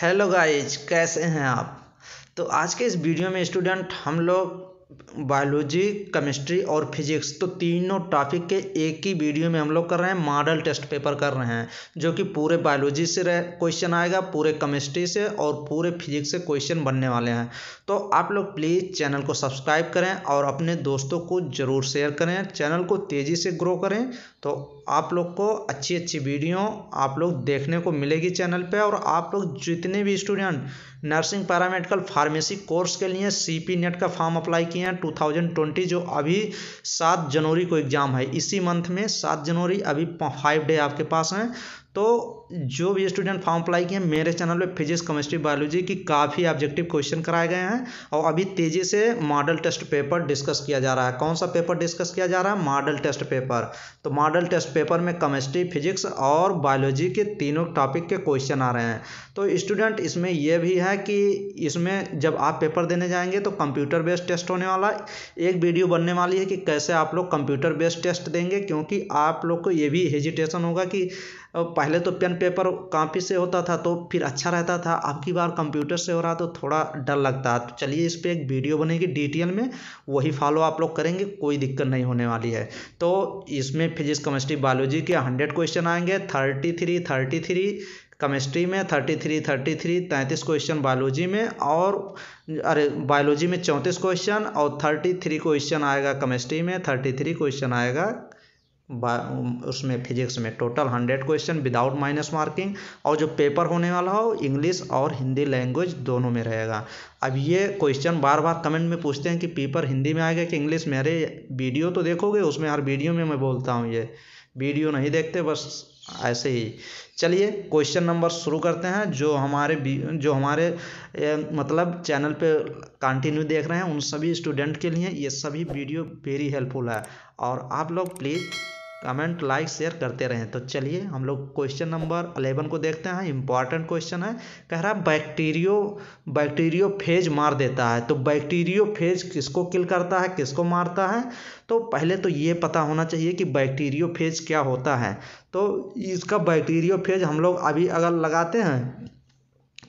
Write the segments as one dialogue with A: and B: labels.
A: hello guys कैसे हैं आप तो आज के इस वीडियो में स्टूडेंट हम लोग बायोलॉजी केमिस्ट्री और फिजिक्स तो तीनों टॉपिक के एक ही वीडियो में हम लोग कर रहे हैं मॉडल टेस्ट पेपर कर रहे हैं जो कि पूरे बायोलॉजी से क्वेश्चन आएगा पूरे केमिस्ट्री से और पूरे फिजिक्स से क्वेश्चन बनने वाले हैं तो आप लोग प्लीज़ चैनल को सब्सक्राइब करें और अपने दोस्तों को ज़रूर शेयर करें चैनल को तेज़ी से ग्रो करें तो आप लोग को अच्छी अच्छी वीडियो आप लोग देखने को मिलेगी चैनल पे और आप लोग जितने भी student nursing paramedical pharmacy course के लिए सी पी नेट का फॉर्म अप्लाई किए हैं टू थाउजेंड ट्वेंटी जो अभी सात जनवरी को एग्ज़ाम है इसी मंथ में सात जनवरी अभी फाइव डे आपके पास हैं तो जो भी स्टूडेंट फॉर्म अप्लाई किए मेरे चैनल पे फिजिक्स केमिस्ट्री बायोलॉजी की काफ़ी ऑब्जेक्टिव क्वेश्चन कराए गए हैं और अभी तेज़ी से मॉडल टेस्ट पेपर डिस्कस किया जा रहा है कौन सा पेपर डिस्कस किया जा रहा है मॉडल टेस्ट पेपर तो मॉडल टेस्ट पेपर में केमिस्ट्री फिजिक्स और बायोलॉजी के तीनों टॉपिक के क्वेश्चन आ रहे हैं तो स्टूडेंट इसमें यह भी है कि इसमें जब आप पेपर देने जाएंगे तो कंप्यूटर बेस्ड टेस्ट होने वाला एक वीडियो बनने वाली है कि कैसे आप लोग कंप्यूटर बेस्ड टेस्ट देंगे क्योंकि आप लोग को ये भी हेजिटेशन होगा कि पहले तो पेन पेपर कापी से होता था तो फिर अच्छा रहता था अब की बार कंप्यूटर से हो रहा तो थोड़ा डर लगता है तो चलिए इस पर एक वीडियो बनेगी डिटेल में वही फॉलो आप लोग करेंगे कोई दिक्कत नहीं होने वाली है तो इसमें फिजिक्स केमिस्ट्री बायोलॉजी के हंड्रेड क्वेश्चन आएंगे thirty three thirty three chemistry में थर्टी थ्री थर्टी थ्री तैंतीस क्वेश्चन बायोलॉजी में और अरे बायोलॉजी में चौंतीस क्वेश्चन और थर्टी थ्री क्वेश्चन आएगा केमिस्ट्री में थर्टी थ्री क्वेश्चन आएगा उसमें फिजिक्स में total hundred question without minus marking और जो पेपर होने वाला हो इंग्लिश और हिंदी लैंग्वेज दोनों में रहेगा अब ये क्वेश्चन बार बार कमेंट में पूछते हैं कि पेपर हिंदी में आएगा कि इंग्लिश में अरे वीडियो तो देखोगे उसमें हर वीडियो में मैं बोलता हूँ ये वीडियो नहीं देखते बस ऐसे ही चलिए क्वेश्चन नंबर शुरू करते हैं जो हमारे जो हमारे मतलब चैनल पे कंटिन्यू देख रहे हैं उन सभी स्टूडेंट के लिए ये सभी वीडियो वेरी हेल्पफुल है और आप लोग प्लीज़ कमेंट लाइक शेयर करते रहें तो चलिए हम लोग क्वेश्चन नंबर अलेवन को देखते हैं इंपॉर्टेंट क्वेश्चन है कह रहा है बैक्टीरियो बैक्टीरियो फेज मार देता है तो बैक्टीरियो फेज किसको किल करता है किसको मारता है तो पहले तो ये पता होना चाहिए कि बैक्टीरियो फेज क्या होता है तो इसका बैक्टीरियो फेज हम लोग अभी अगर लगाते हैं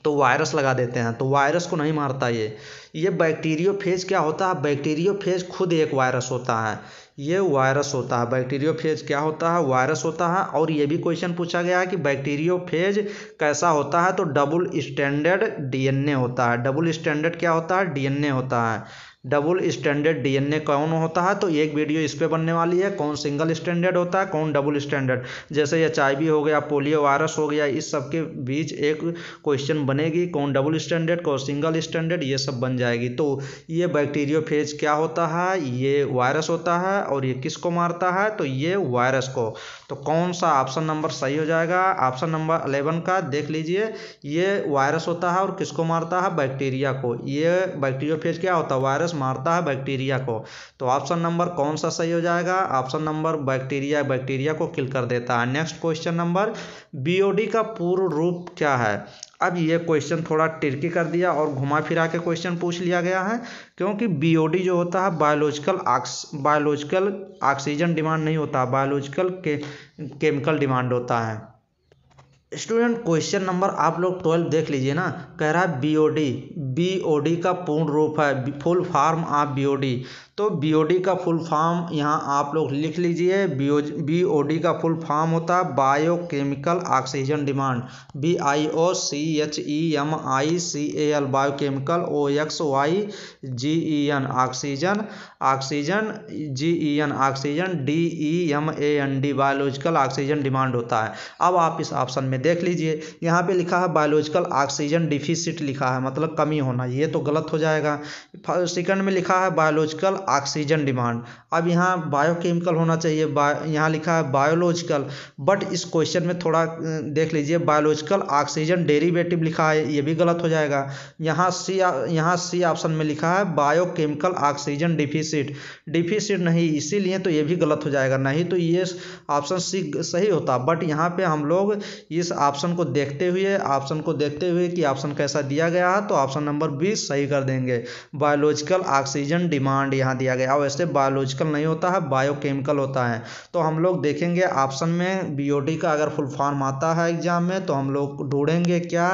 A: तो वायरस लगा देते हैं तो वायरस को नहीं मारता ये ये बैक्टीरियो फेज क्या होता है बैक्टीरियो फेज खुद एक वायरस होता है ये वायरस होता है बैक्टीरियोफेज क्या होता है वायरस होता है और ये भी क्वेश्चन पूछा गया है कि बैक्टीरियोफेज कैसा होता है तो डबल स्टैंडर्ड डीएनए होता है डबल स्टैंडर्ड क्या होता है डीएनए होता है डबल स्टैंडर्ड डीएनए कौन होता है तो एक वीडियो इस पर बनने वाली है कौन सिंगल स्टैंडर्ड होता है कौन डबल स्टैंडर्ड जैसे एच हो गया पोलियो वायरस हो गया इस सब के बीच एक क्वेश्चन बनेगी कौन डबल स्टैंडर्ड कौन सिंगल स्टैंडर्ड ये सब बन जाएगी तो ये बैक्टीरियो फेज क्या होता है ये वायरस होता है और ये किसको मारता है तो ये वायरस को तो कौन सा ऑप्शन नंबर सही हो जाएगा ऑप्शन नंबर अलेवन का देख लीजिए ये वायरस होता है और किसको मारता है बैक्टीरिया को ये बैक्टीरियो फेज क्या होता है वायरस वायरस मारता है बैक्टीरिया को तो ऑप्शन नंबर कौन सा सही हो जाएगा ऑप्शन नंबर बैक्टीरिया बैक्टीरिया को किल कर देता है नेक्स्ट क्वेश्चन नंबर बीओडी का पूर्व रूप क्या है अब ये क्वेश्चन थोड़ा टिरकी कर दिया और घुमा फिरा के क्वेश्चन पूछ लिया गया है क्योंकि बीओडी जो होता है biological ox biological oxygen demand नहीं होता बायोलॉजिकल के केमिकल डिमांड होता है स्टूडेंट क्वेश्चन नंबर आप लोग ट्वेल्व देख लीजिए ना कह रहा है B O D B O D का पूर्ण रूप है full form of B O D तो बी का फुल फॉर्म यहाँ आप लोग लिख लीजिए बी ओ डी का फुल फॉर्म होता है biochemical oxygen demand B I O C H E M I C A L biochemical O X Y G E N oxygen oxygen G E N oxygen D E M A N D biological oxygen demand होता है अब आप इस option में देख लीजिए यहाँ पे लिखा है बायोलॉजिकल ऑक्सीजन डिफिसिट लिखा है मतलब कमी होना ये तो गलत हो जाएगा सेकंड में लिखा है बायोलॉजिकल ऑक्सीजन डिमांड अब यहाँ बायोकेमिकल होना चाहिए बा यहाँ लिखा है बायोलॉजिकल बट इस क्वेश्चन में थोड़ा देख लीजिए बायोलॉजिकल ऑक्सीजन डेरिवेटिव लिखा है ये भी गलत हो जाएगा यहाँ सी यहाँ सी ऑप्शन में लिखा है बायोकेमिकल ऑक्सीजन डिफिसिट डिफिसिट नहीं इसीलिए तो ये भी गलत हो जाएगा नहीं तो ये ऑप्शन सी सही होता बट यहाँ पर हम लोग इस ऑप्शन को देखते हुए ऑप्शन को देखते हुए कि ऑप्शन कैसा दिया गया है तो ऑप्शन नंबर बी सही कर देंगे बायोलॉजिकल ऑक्सीजन डिमांड यहाँ दिया गया और ऐसे बायोलॉजिकल नहीं होता है बायोकेमिकल होता है तो हम लोग देखेंगे ऑप्शन में बी का अगर फुल फॉर्म आता है एग्जाम में तो हम लोग ढूंढेंगे क्या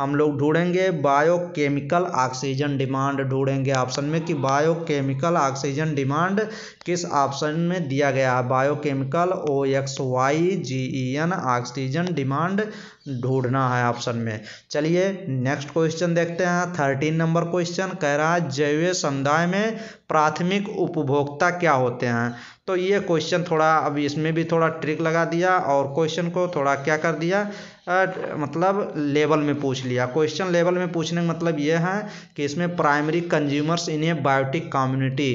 A: हम लोग ढूंढेंगे बायोकेमिकल ऑक्सीजन डिमांड ढूंढेंगे ऑप्शन में कि बायोकेमिकल ऑक्सीजन डिमांड किस ऑप्शन में दिया गया है biochemical O X Y G E N oxygen demand ढूंढना है ऑप्शन में चलिए नेक्स्ट क्वेश्चन देखते हैं थर्टीन नंबर क्वेश्चन कह रहा है जैव समुदाय में प्राथमिक उपभोक्ता क्या होते हैं तो ये क्वेश्चन थोड़ा अब इसमें भी थोड़ा ट्रिक लगा दिया और क्वेश्चन को थोड़ा क्या कर दिया आ, मतलब लेवल में पूछ लिया क्वेश्चन लेवल में पूछने का मतलब ये है कि इसमें primary consumers in a biotic community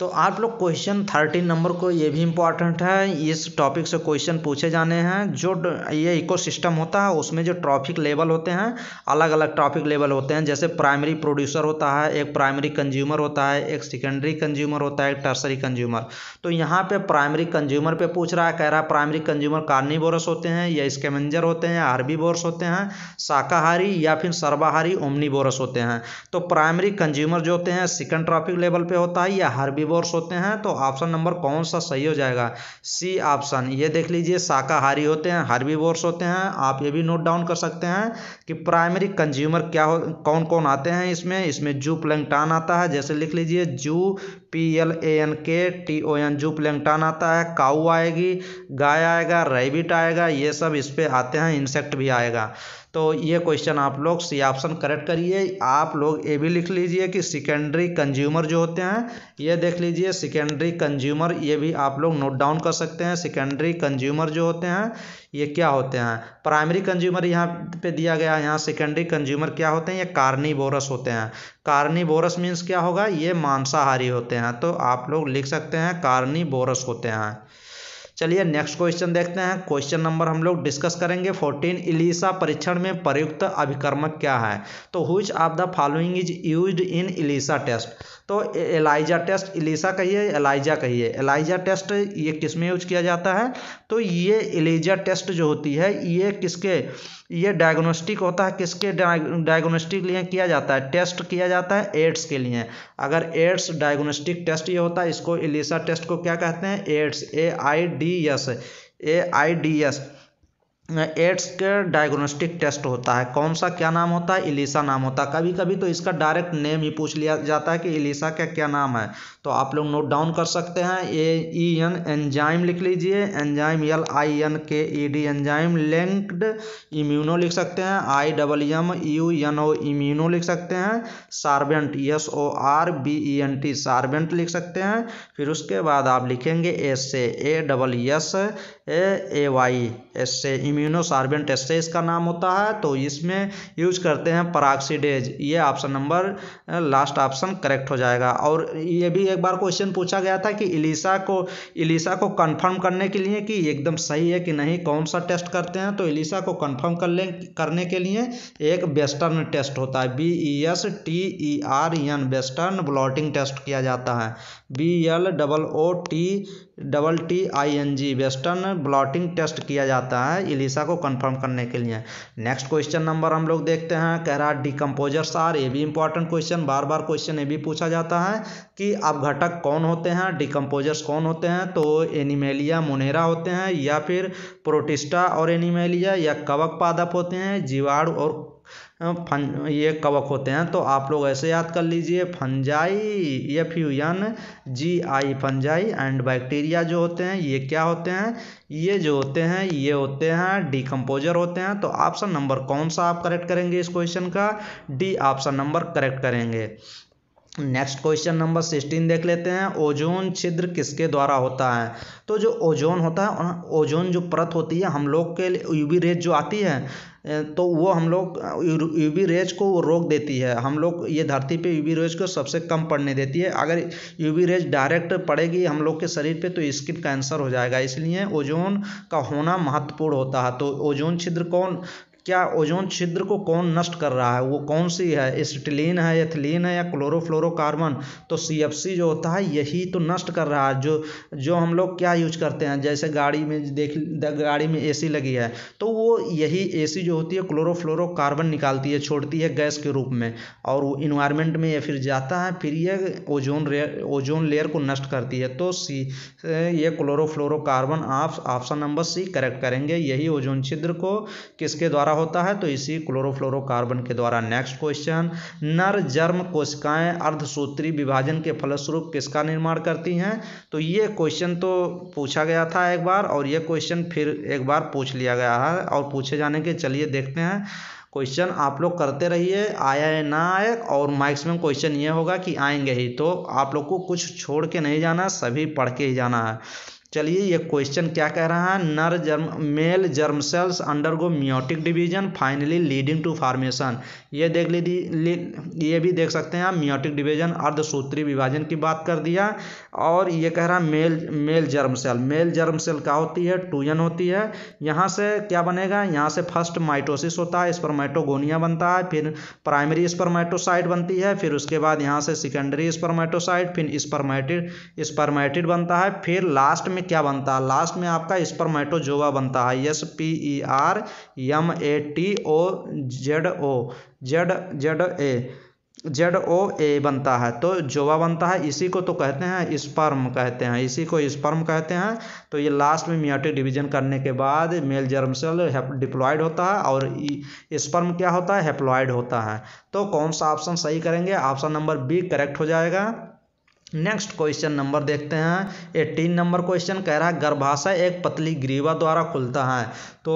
A: तो आप लोग क्वेश्चन थर्टीन नंबर को ये भी इम्पॉर्टेंट है इस टॉपिक से क्वेश्चन पूछे जाने हैं जो ये इकोसिस्टम होता है उसमें जो ट्रॉफिक लेवल होते हैं अलग अलग ट्रॉफिक लेवल होते हैं जैसे प्राइमरी प्रोड्यूसर होता है एक प्राइमरी कंज्यूमर होता है एक सेकेंडरी कंज्यूमर होता है एक टर्सरी कंज्यूमर तो यहाँ पर प्राइमरी कंज्यूमर पर पूछ रहा है कह रहा है प्राइमरी कंज्यूमर कार्नी होते हैं या स्केमेंजर होते हैं आरबी होते हैं शाकाहारी या फिर सर्वाहारी ओमनी होते हैं तो प्राइमरी कंज्यूमर जो होते हैं सेकेंड ट्रॉफिक लेवल पर होता है या हरबी हेrbivores होते हैं तो ऑप्शन नंबर कौन सा सही हो जाएगा सी ऑप्शन ये देख लीजिए शाकाहारी होते हैं हर्बीवोर्स होते हैं आप ये भी नोट डाउन कर सकते हैं कि प्राइमरी कंज्यूमर क्या हो कौन कौन आते हैं इसमें इसमें जू प्लैंगटान आता है जैसे लिख लीजिए zoo P L A N K T O N zoo plankton आता है काऊ आएगी गाय आएगा रेबिट आएगा ये सब इस पर आते हैं इंसेक्ट भी आएगा तो ये क्वेश्चन आप लोग सी ऑप्शन करेक्ट करिए आप लोग ये भी लिख लीजिए कि सेकेंडरी कंज्यूमर जो होते हैं ये देख लीजिए सेकेंडरी कंज्यूमर ये भी आप लोग नोट डाउन कर सकते हैं सेकेंडरी कंज्यूमर जो होते हैं ये क्या होते हैं प्राइमरी कंज्यूमर यहाँ पे दिया गया है यहाँ सेकेंडरी कंज्यूमर क्या होते हैं ये कार्निवोरस होते हैं कार्निवोरस मीन्स क्या होगा ये मांसाहारी होते हैं तो आप लोग लिख सकते हैं कार्निवोरस होते हैं चलिए नेक्स्ट क्वेश्चन देखते हैं क्वेश्चन नंबर हम लोग डिस्कस करेंगे फोर्टीन इलिसा परीक्षण में प्रयुक्त अभिक्रमक क्या है तो which of the following is used in ELISA test तो एलाइजा टेस्ट इलिसा कहिए एलाइजा कहिए एलाइजा टेस्ट ये किस में यूज किया जाता है तो ये एलिजा टेस्ट जो होती है ये किसके ये डायग्नोस्टिक होता है किसके डायग्नोस्टिक लिए किया जाता है टेस्ट किया जाता है एड्स के लिए अगर एड्स डायग्नोस्टिक टेस्ट ये होता है इसको इलिसा टेस्ट को क्या कहते हैं AIDS A I D S A I D S AIDS के डायग्नोस्टिक टेस्ट होता है कौन सा क्या नाम होता है इलिसा नाम होता है कभी कभी तो इसका डायरेक्ट नेम ही पूछ लिया जाता है कि इलिसा का क्या नाम है तो आप लोग नोट डाउन कर सकते हैं ए ई एन एंजाइम लिख लीजिए enzyme L I N K E D enzyme linked immuno लिख सकते हैं I double M U N O immuno लिख सकते हैं sorbent S O R B E N T sorbent लिख सकते हैं फिर उसके बाद आप लिखेंगे S A double S A Y S से इम्यूनोसार्बेंट से इसका नाम होता है तो इसमें यूज करते हैं पराक्सीडेज ये option number last option correct हो जाएगा और ये भी एक बार क्वेश्चन पूछा गया था कि इलिसा को इलिसा को कंफर्म करने के लिए कि एकदम सही है कि नहीं कौन सा टेस्ट करते हैं तो इलिसा को कन्फर्म कर ले करने के लिए एक वेस्टर्न टेस्ट होता है B E S T E R N western blotting test किया जाता है B L double O T double T I N G western blotting test किया जाता है इलिसा को कंफर्म करने के लिए नेक्स्ट क्वेश्चन नंबर हम लोग देखते हैं कह रहा है डिकम्पोजर्स आर ये भी इंपॉर्टेंट क्वेश्चन बार बार क्वेश्चन ये भी पूछा जाता है कि अब घटक कौन होते हैं डिकम्पोजर्स कौन होते हैं तो एनिमेलिया मुनेरा होते हैं या फिर प्रोटिस्टा और एनिमेलिया या कवक पादप होते हैं जीवाणु और फन ये कवक होते हैं तो आप लोग ऐसे याद कर लीजिए fungi U N G I fungi and bacteria जो होते हैं ये क्या होते हैं ये जो होते हैं ये होते हैं डिकम्पोजर होते हैं तो ऑप्शन नंबर कौन सा आप करेक्ट करेंगे इस क्वेश्चन का डी ऑप्शन नंबर करेक्ट करेंगे नेक्स्ट क्वेश्चन नंबर सिक्सटीन देख लेते हैं ओजोन छिद्र किसके द्वारा होता है तो जो ओजोन होता है ओजोन जो परत होती है हम लोग के लिए यूवी रेज जो आती है तो वो हम लोग यू वी रेज़ को वो रोक देती है हम लोग ये धरती पे यू वी रेज़ को सबसे कम पड़ने देती है अगर यू वी रेज़ डायरेक्ट पड़ेगी हम लोग के शरीर पे तो स्किन कैंसर हो जाएगा इसलिए ओजोन का होना महत्वपूर्ण होता है तो ओजोन छिद्र कौन क्या ओजोन छिद्र को कौन नष्ट कर रहा है वो कौन सी है एसिटिलीन है एथिलीन है या क्लोरोफ्लोरोकार्बन तो सी जो होता है यही तो नष्ट कर रहा है जो जो हम लोग क्या यूज करते हैं जैसे गाड़ी में देख गाड़ी में एसी लगी है तो वो यही एसी जो होती है क्लोरोफ्लोरोकार्बन निकालती है छोड़ती है गैस के रूप में और वो इन्वायरमेंट में या फिर जाता है फिर ये ओजोन ओजोन लेयर को नष्ट करती है तो सी ये क्लोरोफ्लोरोकार्बन आप ऑप्शन नंबर सी करेक्ट करेंगे यही ओजोन छिद्र को किसके द्वारा द्वारा होता है तो इसी क्लोरोफ्लोरोकार्बन के द्वारा नेक्स्ट क्वेश्चन नर जर्म कोशिकाएं अर्धसूत्री विभाजन के फलस्वरूप किसका निर्माण करती हैं तो ये क्वेश्चन तो पूछा गया था एक बार और ये क्वेश्चन फिर एक बार पूछ लिया गया है और पूछे जाने के चलिए देखते हैं क्वेश्चन आप लोग करते रहिए आया है ना आए और मैक्सिमम क्वेश्चन ये होगा कि आएंगे ही तो आप लोग को कुछ छोड़ के नहीं जाना सभी पढ़ के ही जाना है चलिए ये क्वेश्चन क्या कह रहा है नर germ male germ cells undergo meiotic division finally leading to formation ये देख लीजिए ये भी देख सकते हैं म्योटिक डिवीजन अर्धसूत्री विभाजन की बात कर दिया और ये कह रहा है male male germ cell male germ cell क्या होती है टूयन होती है यहाँ से क्या बनेगा यहाँ से फर्स्ट माइटोसिस होता है स्पर्माइटोगोनिया बनता है फिर प्राइमरी स्पर्माइटोसाइट बनती है फिर उसके बाद यहाँ से सेकेंडरी स्पर्माइटोसाइट फिर स्पर्माइटिड स्पर्माइटिड बनता है फिर लास्ट में क्या बनता है लास्ट में आपका स्पर्मेटोजोवा बनता है S P E R M A T O Z O Z Z A Z O A बनता है तो जोवा बनता है इसी को तो कहते हैं स्पर्म कहते हैं इसी को स्पर्म कहते हैं तो ये लास्ट में मियाटिक डिवीजन करने के बाद मेल जर्म सेल डिप्लॉयड होता है और स्पर्म क्या होता है हेप्लॉयड होता है तो कौन सा ऑप्शन सही करेंगे ऑप्शन नंबर बी करेक्ट हो जाएगा नेक्स्ट क्वेश्चन नंबर देखते हैं एटीन नंबर क्वेश्चन कह रहा है गर्भाशय एक पतली ग्रीवा द्वारा खुलता है तो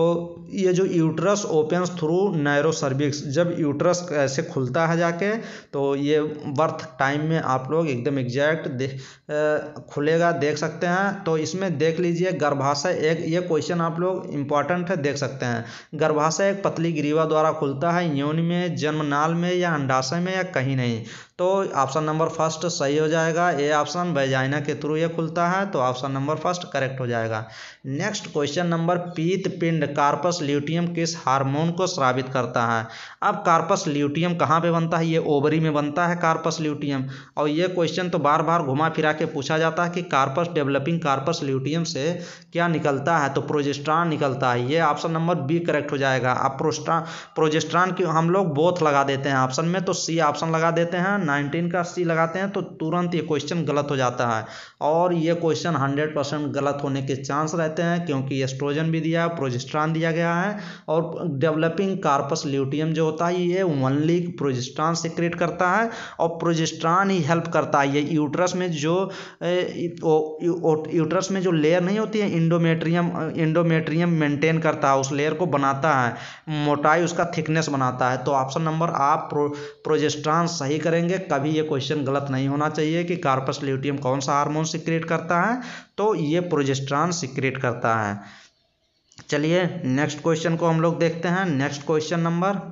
A: ये जो uterus opens through narrow cervix जब यूट्रस ऐसे खुलता है जाके तो ये बर्थ टाइम में आप लोग एकदम एग्जैक्ट देख खुलेगा देख सकते हैं तो इसमें देख लीजिए गर्भाशय एक ये क्वेश्चन आप लोग इंपॉर्टेंट है देख सकते हैं गर्भाशय एक पतली ग्रीवा द्वारा खुलता है यौन में जन्मनाल में या अंडाशय में या कहीं नहीं तो ऑप्शन नंबर फर्स्ट सही हो जाएगा ए ऑप्शन बेजाइना के थ्रू ये खुलता है तो ऑप्शन नंबर फर्स्ट करेक्ट हो जाएगा नेक्स्ट क्वेश्चन नंबर पीत पिंड कार्पस ल्यूटियम किस हार्मोन को स्रावित करता है अब कार्पस ल्यूटियम कहाँ पे बनता है ये ओवरी में बनता है कार्पस ल्यूटियम और ये क्वेश्चन तो बार बार घुमा फिरा के पूछा जाता है कि कार्पस डेवलपिंग कार्पस ल्यूटियम से क्या निकलता है तो प्रोजेस्ट्रॉन निकलता है ये ऑप्शन नंबर बी करेक्ट हो जाएगा अब प्रोस्ट्रा प्रोजेस्ट्रान की हम लोग बोथ लगा देते हैं ऑप्शन में तो सी ऑप्शन लगा देते हैं नाइनटीन का सी लगाते हैं तो तुरंत ये क्वेश्चन गलत हो जाता है और ये क्वेश्चन हंड्रेड परसेंट गलत होने के चांस रहते हैं क्योंकि एस्ट्रोजन भी दिया है प्रोजिस्ट्रान दिया गया है और डेवलपिंग कार्पस ल्यूटियम जो होता है ये प्रोजिस्ट्रॉन प्रोजिस्ट्रान क्रिएट करता है और प्रोजिस्ट्रान ही हेल्प करता है ये यूट्रस में जो यूट्रस में जो लेयर नहीं होती है इंडोमेट्रियम इंडोमेट्रियम मेंटेन करता है उस लेयर को बनाता है मोटाई उसका थिकनेस बनाता है तो ऑप्शन नंबर आप प्रो, प्रोजेस्ट्रान सही करेंगे कभी ये क्वेश्चन गलत नहीं होना चाहिए कि कार्पस ल्यूटियम कौन सा हार्मोन सिक्रिएट करता है तो ये प्रोजेस्ट्रॉन सिक्रिएट करता है चलिए नेक्स्ट क्वेश्चन को हम लोग देखते हैं नेक्स्ट क्वेश्चन नंबर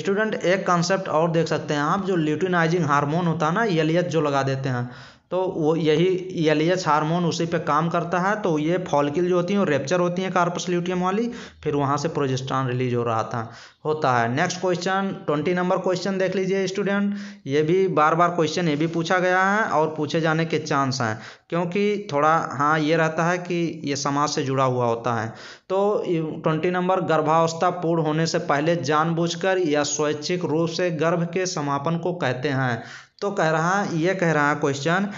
A: स्टूडेंट एक कॉन्सेप्ट और देख सकते हैं आप जो ल्यूटिनाइजिंग हार्मोन होता है ना एल जो लगा देते हैं तो वो यही एलियच e हार्मोन उसी पे काम करता है तो ये फॉलिकल जो होती हैं रेप्चर होती हैं कार्पस ल्यूटियम वाली फिर वहाँ से प्रोजेस्ट्रॉन रिलीज हो रहा था होता है next question twenty number question देख लीजिए स्टूडेंट ये भी बार बार क्वेश्चन ये भी पूछा गया है और पूछे जाने के चांस हैं क्योंकि थोड़ा हाँ ये रहता है कि ये समाज से जुड़ा हुआ होता है तो ट्वेंटी नंबर गर्भावस्था पूर्ण होने से पहले जानबूझकर या स्वैच्छिक रूप से गर्भ के समापन को कहते हैं तो कह रहा ये कह रहा क्वेश्चन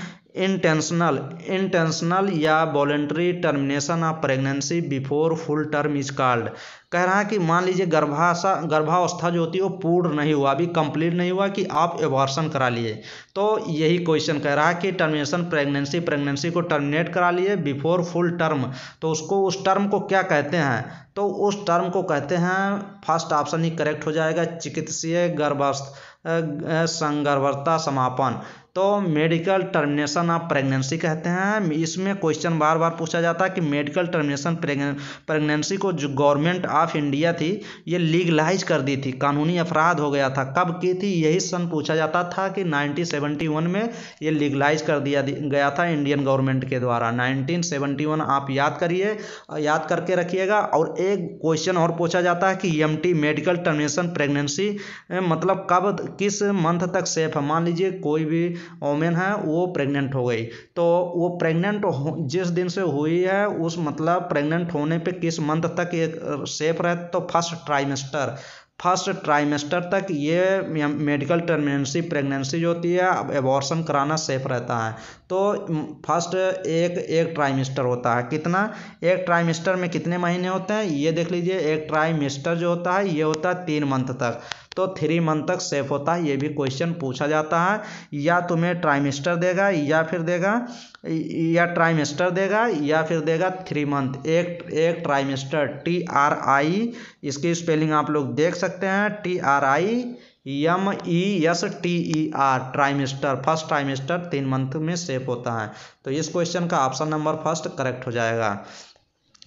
A: इंटेंशनल इंटेंशनल या voluntary termination of pregnancy before full term is called कह रहा है कि मान लीजिए गर्भाशा गर्भावस्था जो होती है वो पूर्ण नहीं हुआ अभी कंप्लीट नहीं हुआ कि आप एबॉर्सन करा लिए तो यही क्वेश्चन कह रहा है कि टर्मिनेशन प्रेगनेंसी प्रेगनेंसी को टर्मिनेट करा लिए बिफोर फुल टर्म तो उसको उस टर्म को क्या कहते हैं तो उस टर्म को कहते हैं फर्स्ट ऑप्शन ही करेक्ट हो जाएगा चिकित्सीय गर्भावस्था संगर्भता समापन तो मेडिकल टर्मिनेशन ऑफ प्रेगनेंसी कहते हैं इसमें क्वेश्चन बार बार पूछा जाता है कि मेडिकल टर्मिनेशन प्रेगनेंसी को जो गवर्नमेंट ऑफ इंडिया थी ये लीगलाइज कर दी थी कानूनी अपराध हो गया था कब की थी यही सन पूछा जाता था कि 1971 में ये लीगलाइज कर दिया गया था इंडियन गवर्नमेंट के द्वारा नाइनटीन आप याद करिए याद करके रखिएगा और एक क्वेश्चन और पूछा जाता है कि एम मेडिकल टर्मिनेशन प्रेगनेंसी मतलब कब किस मंथ तक सेफ है मान लीजिए कोई भी वोमेन है वो प्रेग्नेंट हो गई तो वो प्रेग्नेंट हो जिस दिन से हुई है उस मतलब प्रेग्नेंट होने पे किस मंथ तक ये सेफ रहे तो फर्स्ट ट्राइमेस्टर फर्स्ट ट्राइमेस्टर तक ये मेडिकल टर्मिनेंसी प्रेगनेंसी जो होती है एबॉर्शन कराना सेफ रहता है तो फर्स्ट एक एक ट्राइमेस्टर होता है कितना एक ट्राइमेस्टर में कितने महीने होते हैं ये देख लीजिए एक ट्राइमेस्टर जो होता है ये होता है तीन मंथ तक तो थ्री मंथ तक सेफ होता है ये भी क्वेश्चन पूछा जाता है या तुम्हें ट्राइमेस्टर देगा या फिर देगा या ट्राइमेस्टर देगा या फिर देगा थ्री मंथ एक एक ट्राइमेस्टर टी आर आई इसकी स्पेलिंग आप लोग देख सकते हैं T R I M E S T E R trimester first trimester तीन मंथ में सेफ होता है तो इस क्वेश्चन का ऑप्शन नंबर फर्स्ट करेक्ट हो जाएगा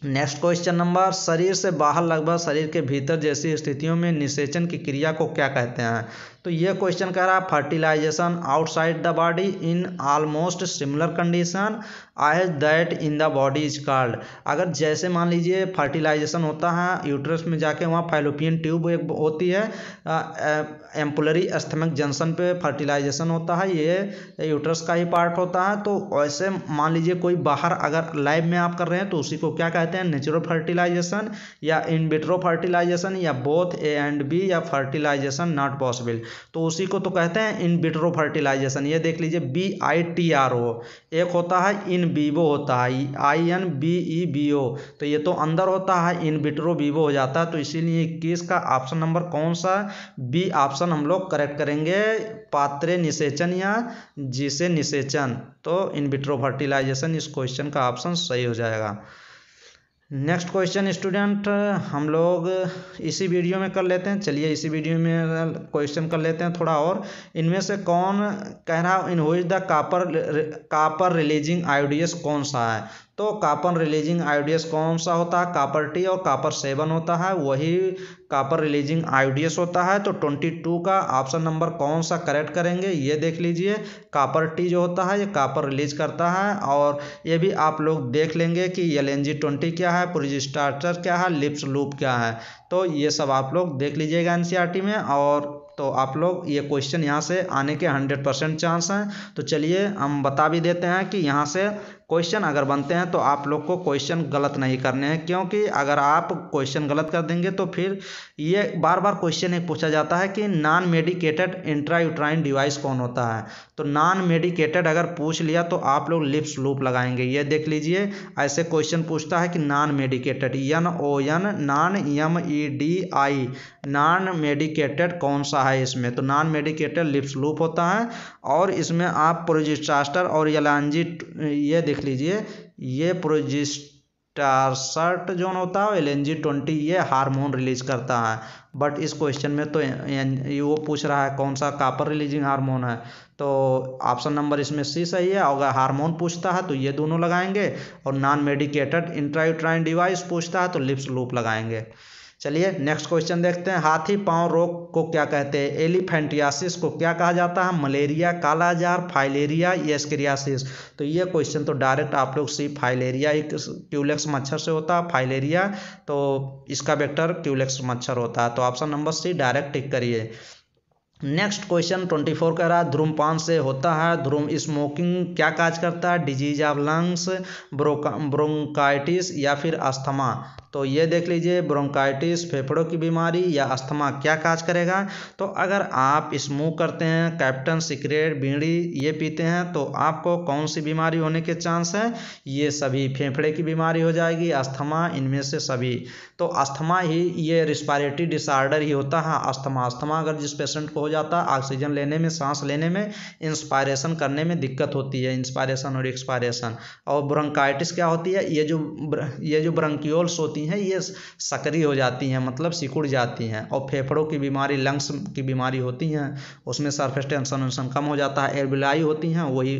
A: नेक्स्ट क्वेश्चन नंबर शरीर से बाहर लगभग शरीर के भीतर जैसी स्थितियों में निषेचन की क्रिया को क्या कहते हैं तो ये क्वेश्चन कह रहा है fertilisation outside the body in almost similar condition as that in the body is called अगर जैसे मान लीजिए फर्टिलाइजेशन होता है यूट्रस में जाके वहाँ फाइलोपियन ट्यूब एक होती है एम्पुलरी एस्थमिक जंक्शन पे फर्टिलाइजेशन होता है ये यूट्रस का ही पार्ट होता है तो वैसे मान लीजिए कोई बाहर अगर लाइव में आप कर रहे हैं तो उसी को क्या कहते हैं नेचुरल फर्टिलाइजेशन या इनविट्रो फर्टिलाइजेशन या बोथ ए एंड बी या फर्टिलाइजेशन नॉट पॉसिबल तो उसी को तो कहते हैं इन विट्रो फर्टिलाइजेशन ये देख लीजिए V I T R O एक होता है in vivo I N V E V O बी ओ तो ये तो अंदर होता है इन विट्रो बीवो हो जाता है तो इसीलिए इक्कीस का ऑप्शन नंबर कौन सा बी ऑप्शन हम लोग करेक्ट करेंगे पात्र निषेचन या जिसे निषेचन तो इन विट्रो फर्टिलाइजेशन इस क्वेश्चन का ऑप्शन सही हो जाएगा नेक्स्ट क्वेश्चन स्टूडेंट हम लोग इसी वीडियो में कर लेते हैं चलिए इसी वीडियो में क्वेश्चन कर लेते हैं थोड़ा और इनमें से कौन कह रहा in which the copper copper releasing IDs कौन सा है तो कापर रिलीजिंग आयोडियस कौन सा होता है कापर टी और कापर सेवन होता है वही कापर रिलीजिंग आयोडियस होता है तो ट्वेंटी टू का ऑप्शन नंबर कौन सा करेक्ट करेंगे ये देख लीजिए कापर टी जो होता है ये कापर रिलीज करता है और ये भी आप लोग देख लेंगे कि एल एन जी ट्वेंटी क्या है प्रोजिस्टार्टर क्या है लिप्स लूप क्या है तो ये सब आप लोग देख लीजिएगा एन सी आर टी में और तो आप लोग ये क्वेश्चन यहाँ से आने के हंड्रेड परसेंट चांस हैं तो चलिए हम बता भी देते हैं कि यहाँ से क्वेश्चन अगर बनते हैं तो आप लोग को क्वेश्चन गलत नहीं करने हैं क्योंकि अगर आप क्वेश्चन गलत कर देंगे तो फिर ये बार बार क्वेश्चन एक पूछा जाता है कि नॉन मेडिकेटेड इंट्रायूट्राइन डिवाइस कौन होता है तो नॉन मेडिकेटेड अगर पूछ लिया तो आप लोग लिप्स लूप लगाएंगे ये देख लीजिए ऐसे क्वेश्चन पूछता है कि non medicated N O N non M E D I non medicated कौन सा है इसमें तो नॉन मेडिकेटेड लिप्स लूप होता है और इसमें आप प्रोजिस्टास्टर और यलांजी ये देख देख लीजिए ये प्रोजिस्टारसट जो होता है एल एन जी ट्वेंटी ये हार्मोन रिलीज करता है बट इस क्वेश्चन में तो वो पूछ रहा है कौन सा कापर रिलीजिंग हार्मोन है तो ऑप्शन नंबर इसमें सी सही है अगर हार्मोन पूछता है तो ये दोनों लगाएंगे और नॉन मेडिकेटेड इंट्रायूट्राइन डिवाइस पूछता है तो लिप्स लूप लगाएंगे चलिए नेक्स्ट क्वेश्चन देखते हैं हाथी पांव रोग को क्या कहते हैं एलिफेंटियासिस को क्या कहा जाता है मलेरिया कालाजार फाइलेरिया एस्क्रियासिस तो ये क्वेश्चन तो डायरेक्ट आप लोग सी फाइलेरिया एक क्यूलेक्स मच्छर से होता है फाइलेरिया तो इसका वेक्टर क्यूलेक्स मच्छर होता है तो option number C direct tick करिए नेक्स्ट क्वेश्चन ट्वेंटी फोर कह रहा है ध्रूमपान से होता है ध्रूम स्मोकिंग क्या काज करता है डिजीज ऑफ लंग्स ब्रोंकाइटिस या फिर अस्थमा तो ये देख लीजिए ब्रोंकाइटिस फेफड़ों की बीमारी या अस्थमा क्या काज करेगा तो अगर आप स्मोक करते हैं कैप्टन सिगरेट बीड़ी ये पीते हैं तो आपको कौन सी बीमारी होने के चांस है ये सभी फेफड़े की बीमारी हो जाएगी अस्थमा इनमें से सभी तो अस्थमा ही ये रिस्पायरेटरी डिसऑर्डर ही होता है अस्थमा अस्थमा अगर जिस पेशेंट को हो जाता है ऑक्सीजन लेने में सांस लेने में इंस्पायरेशन करने में दिक्कत होती है इंस्पायरेशन और एक्सपायरेशन और ब्रोंकाइटिस क्या होती है ये जो ये जो ब्रंकियोल्स होती होती हैं ये सक्रिय हो जाती हैं मतलब सिकुड़ जाती हैं और फेफड़ों की बीमारी लंग्स की बीमारी होती हैं उसमें सरफेस टेंशन वेंशन कम हो जाता है एयरबिलाई होती हैं वही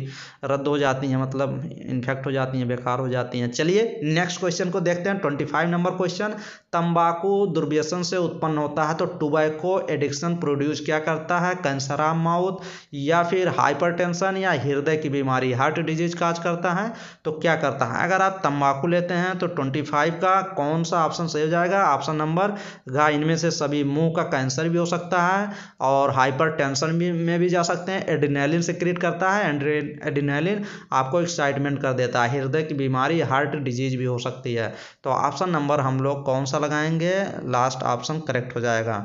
A: रद्द हो जाती हैं मतलब इन्फेक्ट हो जाती हैं बेकार हो जाती हैं चलिए नेक्स्ट क्वेश्चन को देखते हैं ट्वेंटी फाइव नंबर क्वेश्चन तम्बाकू दुर्व्यसन से उत्पन्न होता है तो टुबैको एडिक्शन प्रोड्यूस क्या करता है कैंसर आम माउथ या फिर हाइपर या हृदय की बीमारी हार्ट डिजीज काज करता है तो क्या करता है अगर आप तंबाकू लेते हैं तो ट्वेंटी का कौन कौन सा ऑप्शन सही हो जाएगा ऑप्शन नंबर घा इनमें से सभी मुंह का कैंसर भी हो सकता है और हाइपर टेंशन भी में भी जा सकते हैं एडिनेलिन से क्रिएट करता है एडिनेलिन आपको एक्साइटमेंट कर देता है हृदय की बीमारी हार्ट डिजीज भी हो सकती है तो ऑप्शन नंबर हम लोग कौन सा लगाएंगे लास्ट ऑप्शन करेक्ट हो जाएगा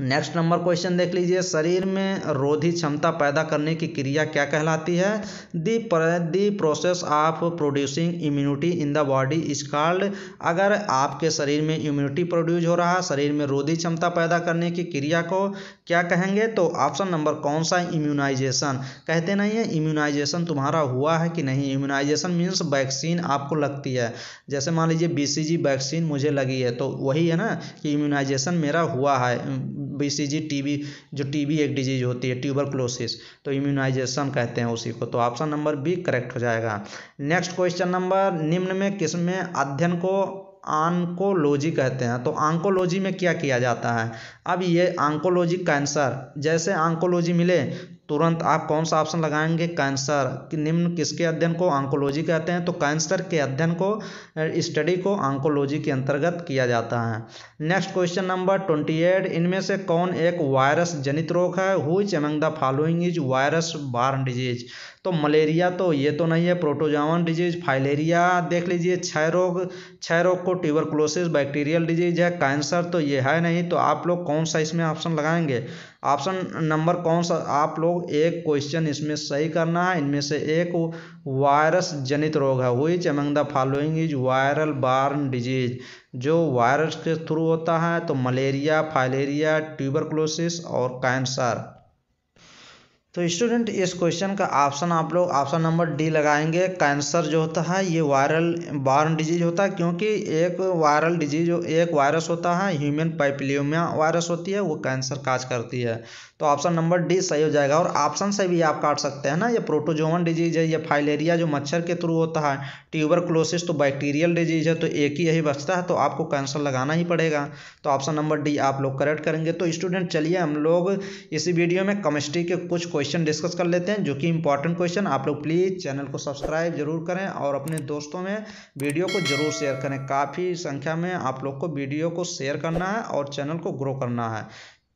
A: नेक्स्ट नंबर क्वेश्चन देख लीजिए शरीर में रोधी क्षमता पैदा करने की क्रिया क्या कहलाती है the the process of producing immunity in the body is called अगर आपके शरीर में इम्यूनिटी प्रोड्यूस हो रहा है शरीर में रोधी क्षमता पैदा करने की क्रिया को क्या कहेंगे तो ऑप्शन नंबर कौन सा इम्यूनाइजेशन कहते नहीं है इम्यूनाइजेशन तुम्हारा हुआ है कि नहीं इम्यूनाइजेशन मीन्स वैक्सीन आपको लगती है जैसे मान लीजिए बी वैक्सीन मुझे लगी है तो वही है ना कि इम्यूनाइजेशन मेरा हुआ है B C G T B जो टी बी एक डिजीज होती है ट्यूबरक्लोसिस तो इम्यूनाइजेशन कहते हैं उसी को तो ऑप्शन नंबर बी करेक्ट हो जाएगा नेक्स्ट क्वेश्चन नंबर निम्न में किस में अध्ययन को आंकोलॉजी कहते हैं तो आंकोलॉजी में क्या किया जाता है अब ये आंकोलॉजी कैंसर जैसे आंकोलॉजी मिले तुरंत आप कौन सा ऑप्शन लगाएंगे कैंसर कि निम्न किसके अध्ययन को ऑन्कोलॉजी कहते हैं तो कैंसर के अध्ययन को स्टडी को ऑन्कोलॉजी के अंतर्गत किया जाता है next question number twenty eight इनमें से कौन एक वायरस जनित रोग है which among the following is virus borne disease तो मलेरिया तो ये तो नहीं है प्रोटोजावन डिजीज फाइलेरिया देख लीजिए क्षय रोग क्षय रोग को ट्यूबरक्लोसिस बैक्टीरियल डिजीज है कैंसर तो ये है नहीं तो आप लोग कौन सा इसमें ऑप्शन लगाएंगे ऑप्शन नंबर कौन सा आप लोग एक क्वेश्चन इसमें सही करना है इनमें से एक वायरस जनित रोग है which among the following is viral borne disease जो वायरस के थ्रू होता है तो मलेरिया फाइलेरिया ट्यूबरक्लोसिस और कैंसर तो स्टूडेंट इस क्वेश्चन का ऑप्शन आप लोग ऑप्शन नंबर डी लगाएंगे कैंसर जो होता है ये वायरल बार्न डिजीज होता है क्योंकि एक वायरल डिजीज एक वायरस होता है ह्यूमन पाइपलियोमिया वायरस होती है वो कैंसर काज करती है तो ऑप्शन नंबर डी सही हो जाएगा और ऑप्शन से भी आप काट सकते हैं ना ये प्रोटोजोवन डिजीज है ये फाइलेरिया जो मच्छर के थ्रू होता है ट्यूबर क्लोसिस तो बैक्टीरियल डिजीज है तो एक ही यही बचता है तो आपको कैंसर लगाना ही पड़ेगा तो ऑप्शन नंबर डी आप लोग करेक्ट करेंगे तो स्टूडेंट चलिए हम लोग इसी वीडियो में केमिस्ट्री के कुछ क्वेश्चन डिस्कस कर लेते हैं जो कि इंपॉर्टेंट क्वेश्चन आप लोग प्लीज़ चैनल को सब्सक्राइब जरूर करें और अपने दोस्तों में वीडियो को जरूर शेयर करें काफ़ी संख्या में आप लोग को वीडियो को शेयर करना है और चैनल को ग्रो करना है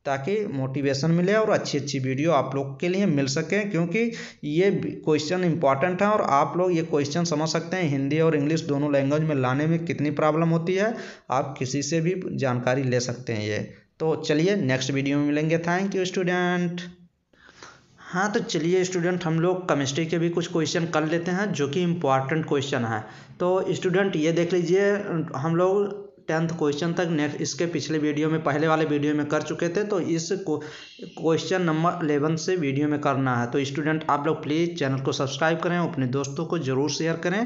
A: ताकि मोटिवेशन मिले और अच्छी अच्छी वीडियो आप लोग के लिए मिल सके क्योंकि ये क्वेश्चन इंपॉर्टेंट है और आप लोग ये क्वेश्चन समझ सकते हैं हिंदी और इंग्लिश दोनों लैंग्वेज में लाने में कितनी प्रॉब्लम होती है आप किसी से भी जानकारी ले सकते हैं ये तो चलिए नेक्स्ट वीडियो में मिलेंगे थैंक यू स्टूडेंट हाँ तो चलिए स्टूडेंट हम लोग केमिस्ट्री के भी कुछ क्वेश्चन कर लेते हैं जो कि इम्पॉर्टेंट क्वेश्चन है तो स्टूडेंट ये देख लीजिए हम लोग टेंथ क्वेश्चन तक नेक्स्ट इसके पिछले वीडियो में पहले वाले वीडियो में कर चुके थे तो इस क्वेश्चन नंबर अलेवन से वीडियो में करना है तो स्टूडेंट आप लोग प्लीज़ चैनल को सब्सक्राइब करें अपने दोस्तों को ज़रूर शेयर करें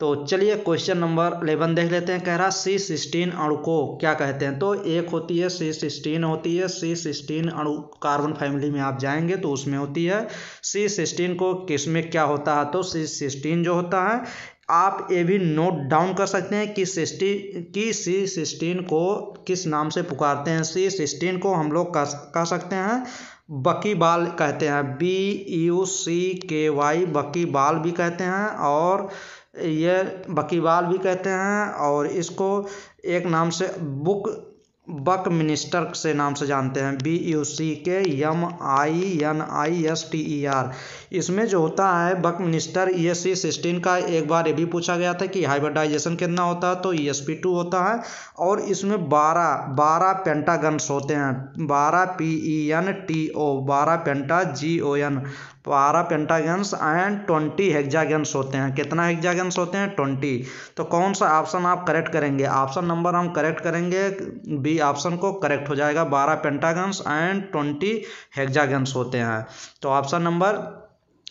A: तो चलिए क्वेश्चन नंबर अलेवन देख लेते हैं कह रहा सी सिक्सटीन अणु को क्या कहते हैं तो एक होती है सी सिक्सटीन होती है सी सिक्सटीन अणु कार्बन फैमिली में आप जाएंगे तो उसमें होती है सी सिक्सटीन को किस में क्या होता है तो सी सिक्सटीन जो होता है आप ये भी नोट डाउन कर सकते हैं कि सिस्टी कि सी सिक्सटीन को किस नाम से पुकारते हैं सी सिक्सटीन को हम लोग कह सकते हैं बकी बाल कहते हैं बी यू सी के वाई बकी बाल भी कहते हैं और ये बकीवाल भी कहते हैं और इसको एक नाम से बुक बक मिनिस्टर से नाम से जानते हैं B U C K M I N I S T E R इसमें जो होता है buck minister E S C sixteen का एक बार ये भी पूछा गया था कि हाइब्रिडाइजेशन कितना होता है तो ई एस पी टू होता है और इसमें बारह बारह पेंटागन्स होते हैं बारह P E N T O बारह पेंटा जी ओ एन बारह पेंटागन्स एंड ट्वेंटी हेक्जागन्स होते हैं कितना हेक्जागन्स होते हैं ट्वेंटी तो कौन सा ऑप्शन आप करेक्ट करेंगे ऑप्शन नंबर हम करेक्ट करेंगे बी ऑप्शन को करेक्ट हो जाएगा बारह पेंटागन्स एंड ट्वेंटी हेक्जागन्स होते हैं तो ऑप्शन नंबर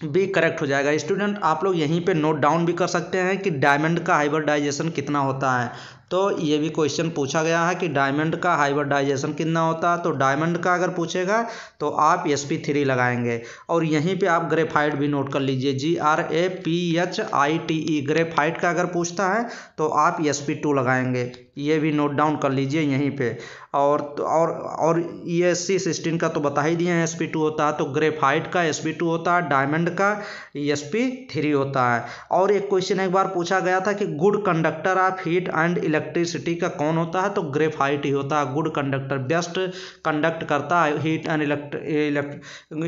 A: भी करेक्ट हो जाएगा स्टूडेंट आप लोग यहीं पे नोट डाउन भी कर सकते हैं कि डायमंड का हाइब्रिडाइजेशन कितना होता है तो ये भी क्वेश्चन पूछा गया है कि डायमंड का हाइब्रिडाइजेशन कितना होता है तो डायमंड का अगर पूछेगा तो आप एस पी थ्री लगाएंगे और यहीं पे आप ग्रेफाइट भी नोट कर लीजिए G R A P H I T E graphite का अगर पूछता है तो आप एस पी टू लगाएंगे ये भी नोट डाउन कर लीजिए यहीं पे और और और ई एस सी सिक्सटीन का तो बता ही दिए हैं एस पी टू होता है तो ग्रेफाइट का एस पी टू होता है डायमंड का एस पी थ्री होता है और एक क्वेश्चन एक बार पूछा गया था कि good conductor of heat and electric electricity का कौन होता है तो ग्रेफाइट ही होता है गुड कंडक्टर बेस्ट कंडक्ट करता है heat and elect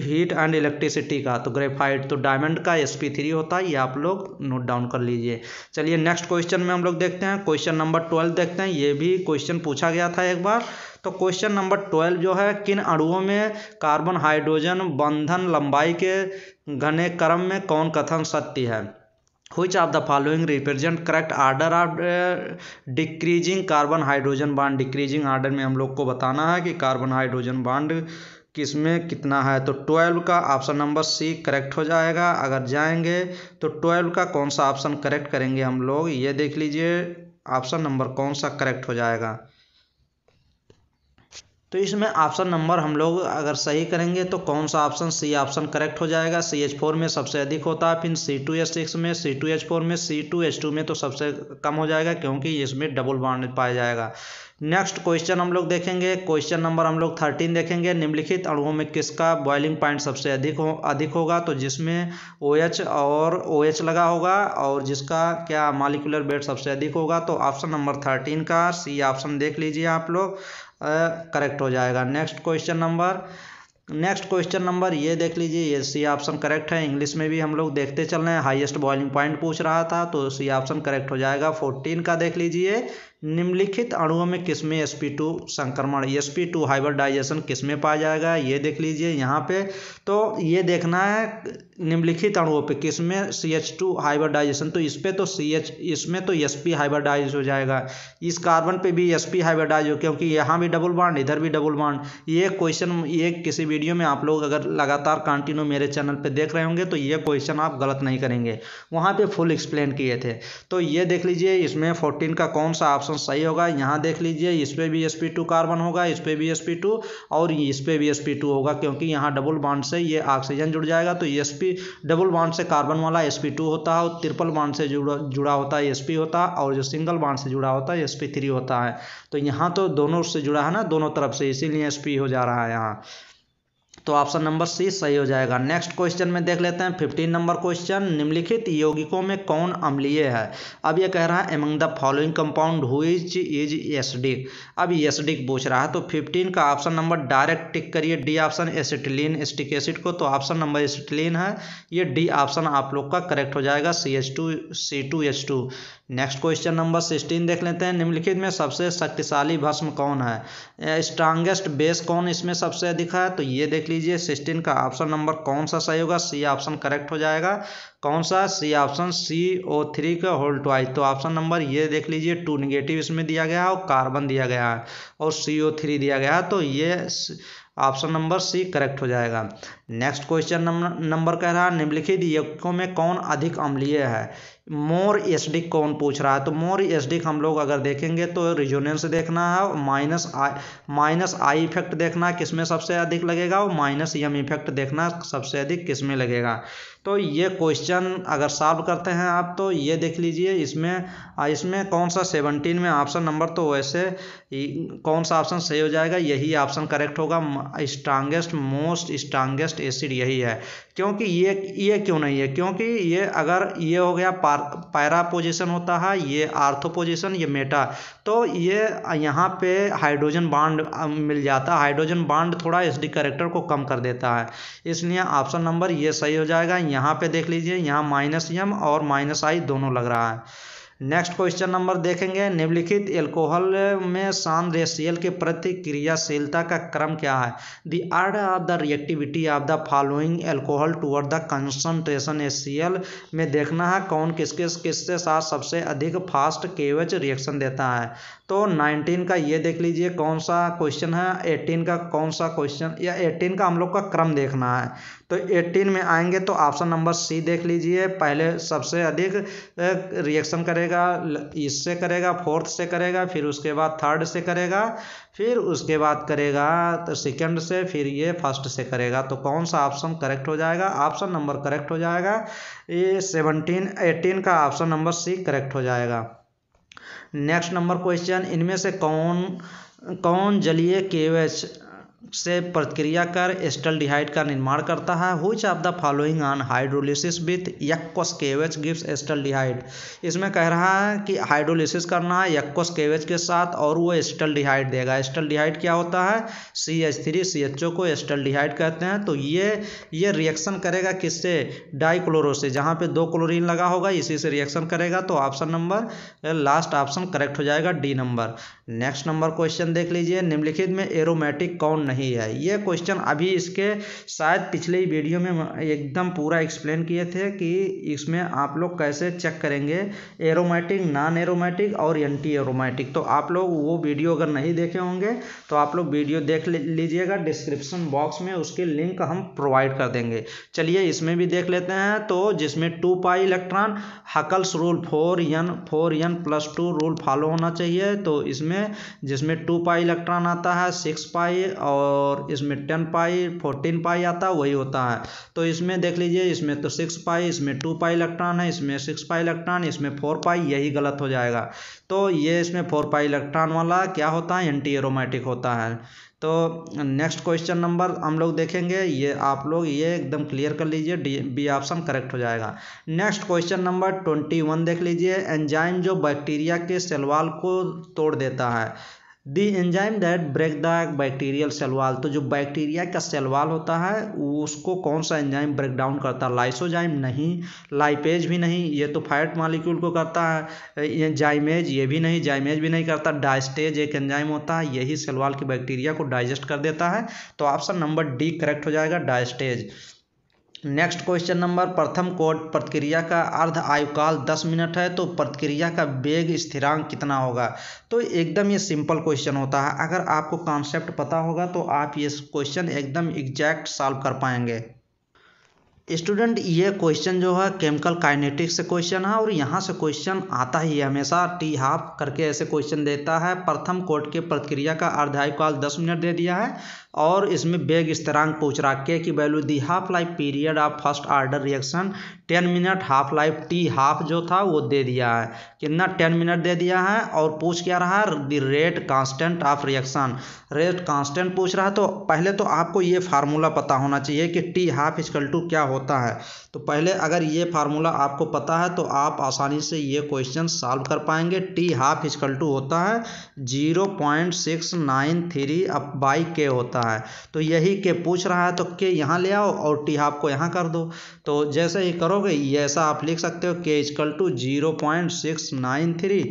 A: heat and electricity का तो ग्रेफाइट तो डायमंड का एस पी थ्री होता है ये आप लोग नोट डाउन कर लीजिए चलिए नेक्स्ट क्वेश्चन में हम लोग देखते हैं क्वेश्चन नंबर ट्वेल्व देखते हैं ये भी क्वेश्चन पूछा गया था एक बार तो क्वेश्चन नंबर ट्वेल्व जो है किन अणुओं में कार्बन हाइड्रोजन बंधन लंबाई के घने क्रम में कौन कथन सत्य है which of the following represent correct order of decreasing carbon hydrogen bond decreasing order में हम लोग को बताना है कि carbon hydrogen bond किस में कितना है तो 12 का ऑप्शन नंबर सी करेक्ट हो जाएगा अगर जाएंगे तो 12 का कौन सा ऑप्शन करेक्ट करेंगे हम लोग ये देख लीजिए ऑप्शन नंबर कौन सा करेक्ट हो जाएगा तो इसमें ऑप्शन नंबर हम लोग अगर सही करेंगे तो कौन सा ऑप्शन सी ऑप्शन करेक्ट हो जाएगा सी एच फोर में सबसे अधिक होता है फिर सी टू एच सिक्स में सी टू एच फोर में सी टू एच टू में तो सबसे कम हो जाएगा क्योंकि इसमें डबल बॉन्ड पाया जाएगा नेक्स्ट क्वेश्चन हम लोग देखेंगे क्वेश्चन नंबर हम लोग थर्टीन देखेंगे निम्नलिखित अणुओं में किसका बॉइलिंग पॉइंट सबसे अधिक हो अधिक होगा तो जिसमें ओ OH और ओ OH लगा होगा और जिसका क्या मालिकुलर वेट सबसे अधिक होगा तो ऑप्शन नंबर थर्टीन का सी ऑप्शन देख लीजिए आप लोग करेक्ट हो जाएगा next question number next question number ये देख लीजिए ये सी ऑप्शन करेक्ट है इंग्लिश में भी हम लोग देखते चल रहे हैं हाईएस्ट बॉइलिंग पॉइंट पूछ रहा था तो सी ऑप्शन करेक्ट हो जाएगा फोर्टीन का देख लीजिए निम्नलिखित अणुओं में किसमें एस पी टू संक्रमण S P two hybridisation digestion किसमें पाया जाएगा ये देख लीजिए यहाँ पे तो ये देखना है निम्नलिखित अणुओं पे किसमें सी एच टू डाइजेशन तो इस पर तो सी एच इसमें तो एस पी हाइब्रिडाइज हो जाएगा इस कार्बन पे भी एस पी हाइब्रिडाइज हो क्योंकि यहाँ भी डबल बाड इधर भी डबल बाड ये क्वेश्चन ये किसी वीडियो में आप लोग अगर लगातार कंटिन्यू मेरे चैनल पर देख रहे होंगे तो ये क्वेश्चन आप गलत नहीं करेंगे वहाँ पर फुल एक्सप्लेन किए थे तो ये देख लीजिए इसमें फोर्टीन का कौन सा ऑप्शन ऑप्शन सही होगा यहाँ देख लीजिए इस पर भी एस कार्बन होगा इस पर भी एस और इस पर भी एस होगा क्योंकि यहाँ डबल बॉन्ड से ये ऑक्सीजन जुड़ जाएगा तो एस डबल बॉन्ड से कार्बन वाला एस होता है और ट्रिपल बॉन्ड से जुड़ा जुड़ा होता है एस होता है और जो सिंगल बांड से जुड़ा होता है एस होता है तो यहाँ तो दोनों से जुड़ा है ना दोनों तरफ से इसीलिए एस हो जा रहा है यहाँ तो ऑप्शन नंबर सी सही हो जाएगा नेक्स्ट क्वेश्चन में देख लेते हैं फिफ्टीन नंबर क्वेश्चन निम्नलिखित यौगिकों में कौन अम्लीय है अब ये कह रहा है among the following compound which is acidic अब एसडिक पूछ रहा है तो फिफ्टीन का ऑप्शन नंबर डायरेक्ट टिक करिए D option acetylene acetic acid को तो ऑप्शन नंबर एसिटिलीन है ये डी ऑप्शन आप लोग का करेक्ट हो जाएगा C H two C two H two next question number sixteen देख लेते हैं निम्नलिखित में सबसे शक्तिशाली भस्म कौन है स्ट्रांगेस्ट बेस कौन इसमें सबसे अधिक है तो ये देख लीजिए सिक्सटीन का ऑप्शन नंबर कौन सा सही होगा सी ऑप्शन करेक्ट हो जाएगा कौन सा C option C O three का होल ट्वाइस तो ऑप्शन नंबर ये देख लीजिए टू निगेटिव इसमें दिया गया है और कार्बन दिया गया है और सी ओ थ्री दिया गया है तो ये ऑप्शन नंबर सी करेक्ट हो जाएगा नेक्स्ट क्वेश्चन नंबर कह रहा है निम्नलिखित यज्ञों में कौन अधिक अम्लीय है मोर एसडिक कौन पूछ रहा है तो मोर एसडिक हम लोग अगर देखेंगे तो रिजोनेंस देखना है minus I minus I effect देखना किस में सबसे अधिक लगेगा और माइनस यम इफेक्ट देखना सबसे अधिक किस में लगेगा तो ये क्वेश्चन अगर सॉल्व करते हैं आप तो ये देख लीजिए इसमें इसमें कौन सा सेवनटीन में ऑप्शन नंबर तो वैसे कौन सा ऑप्शन सही हो जाएगा यही ऑप्शन करेक्ट होगा स्ट्रांगेस्ट मोस्ट स्ट्रांगेस्ट एसिड यही है क्योंकि ये ये क्यों नहीं है क्योंकि ये अगर ये हो गया पैरा पोजिशन होता है ये आर्थो पोजिशन ये मेटा तो ये यहाँ पे हाइड्रोजन बाड मिल जाता है हाइड्रोजन बाड थोड़ा एस डी करेक्टर को कम कर देता है इसलिए ऑप्शन नंबर ये सही हो जाएगा यहाँ पे देख लीजिए यहाँ माइनस एम और माइनस आई दोनों लग रहा है नेक्स्ट क्वेश्चन नंबर देखेंगे निम्नलिखित एल्कोहल में सान रेशियल के प्रतिक्रियाशीलता का क्रम क्या है the order of the reactivity of the following alcohol toward the concentration HCl में देखना है कौन किसके किसके साथ सबसे अधिक फास्ट केवच रिएक्शन देता है तो 19 का ये देख लीजिए कौन सा क्वेश्चन है 18 का कौन सा क्वेश्चन या 18 का हम लोग का क्रम देखना है तो 18 में आएंगे तो ऑप्शन नंबर सी देख लीजिए पहले सबसे अधिक रिएक्शन करेगा इससे करेगा फोर्थ से करेगा फिर उसके बाद थर्ड से करेगा फिर उसके बाद करेगा तो सेकेंड से फिर ये फर्स्ट से करेगा तो कौन सा ऑप्शन करेक्ट हो जाएगा ऑप्शन नंबर करेक्ट हो जाएगा ये सेवनटीन एटीन का ऑप्शन नंबर सी करेक्ट हो जाएगा नेक्स्ट नंबर क्वेश्चन इनमें से कौन कौन जलीय केवेच से प्रतिक्रिया कर एस्टल्डिहाइड का निर्माण करता है which of the following on hydrolysis with aqueous KOH gives acetaldehyde इसमें कह रहा है कि हाइड्रोलिसिस करना है यक्कोस केवेज के साथ और वो एस्टल्डिहाइड देगा एस्टल्डिहाइड क्या होता है C H three C H O को एस्टल्डिहाइड कहते हैं तो ये ये रिएक्शन करेगा किससे क्लोरो से जहाँ पे दो क्लोरिन लगा होगा इसी से रिएक्शन करेगा तो option number last option correct हो जाएगा D number next number question देख लीजिए निम्नलिखित में एरोमेटिक कौन नहीं है ये क्वेश्चन अभी इसके शायद पिछले ही वीडियो में एकदम पूरा एक्सप्लेन किए थे कि इसमें आप लोग कैसे चेक करेंगे एरोमेटिक नॉन एरोमेटिक और एंटी एरोमेटिक तो आप लोग वो वीडियो अगर नहीं देखे होंगे तो आप लोग वीडियो देख लीजिएगा डिस्क्रिप्शन बॉक्स में उसकी लिंक हम प्रोवाइड कर देंगे चलिए इसमें भी देख लेते हैं तो जिसमें two pi electron Huckel's rule four n four n plus two rule follow होना चाहिए तो इसमें जिसमें टू पाई इलेक्ट्रॉन आता है सिक्स पाई और और इसमें टेन पाई फोर्टीन पाई आता वही होता है तो इसमें देख लीजिए इसमें तो सिक्स पाई इसमें टू पाई इलेक्ट्रॉन है इसमें सिक्स पाई इलेक्ट्रॉन इसमें फोर पाई यही गलत हो जाएगा तो ये इसमें फोर पाई इलेक्ट्रॉन वाला क्या होता है एंटी एरोमेटिक होता है तो नेक्स्ट क्वेश्चन नंबर हम लोग देखेंगे ये आप लोग ये एकदम क्लियर कर लीजिए डी बी ऑप्शन करेक्ट हो जाएगा next question number twenty one देख लीजिए एंजाइम जो बैक्टीरिया के सेलवाल को तोड़ देता है the enzyme that break the bacterial cell wall तो जो बैक्टीरिया का सेलवाल होता है उसको कौन सा एंजाइम ब्रेक डाउन करता है लाइसोजाइम नहीं लाइपेज भी नहीं ये तो फैट मालिक्यूल को करता है ये जाइमेज ये भी नहीं जाइमेज भी नहीं करता डाइस्टेज एक एंजाइम होता है यही सेलवाल की बैक्टीरिया को डाइजेस्ट कर देता है तो ऑप्शन नंबर डी करेक्ट हो जाएगा डाइस्टेज नेक्स्ट क्वेश्चन नंबर प्रथम कोट प्रतिक्रिया का अर्ध आयुकाल दस मिनट है तो प्रतिक्रिया का वेग स्थिरांक कितना होगा तो एकदम ये सिंपल क्वेश्चन होता है अगर आपको कॉन्सेप्ट पता होगा तो आप ये क्वेश्चन एकदम एग्जैक्ट सॉल्व कर पाएंगे स्टूडेंट ये क्वेश्चन जो है केमिकल काइनेटिक्स से क्वेश्चन है और यहाँ से क्वेश्चन आता ही है हमेशा टी हाफ करके ऐसे क्वेश्चन देता है प्रथम कोट के प्रतिक्रिया का अर्धायु काल दस मिनट दे दिया है और इसमें बेग स्थिरांक पूछ रहा के value the half life period of first order reaction ten minute half life T half जो था वो दे दिया है कितना टेन मिनट दे दिया है और पूछ क्या रहा है the rate constant of reaction rate constant पूछ रहा है तो पहले तो आपको ये फार्मूला पता होना चाहिए कि टी हाफ इजकल टू क्या होता है तो पहले अगर ये फार्मूला आपको पता है तो आप आसानी से ये क्वेश्चन सॉल्व कर पाएंगे टी हाफ इजकल टू होता है zero point six nine three अब बाई के होता है तो यही के पूछ रहा है तो के यहाँ ले आओ और टी हाफ को यहाँ कर दो तो जैसे ही करोगे ऐसा आप लिख सकते हो के is equal to zero point six nine three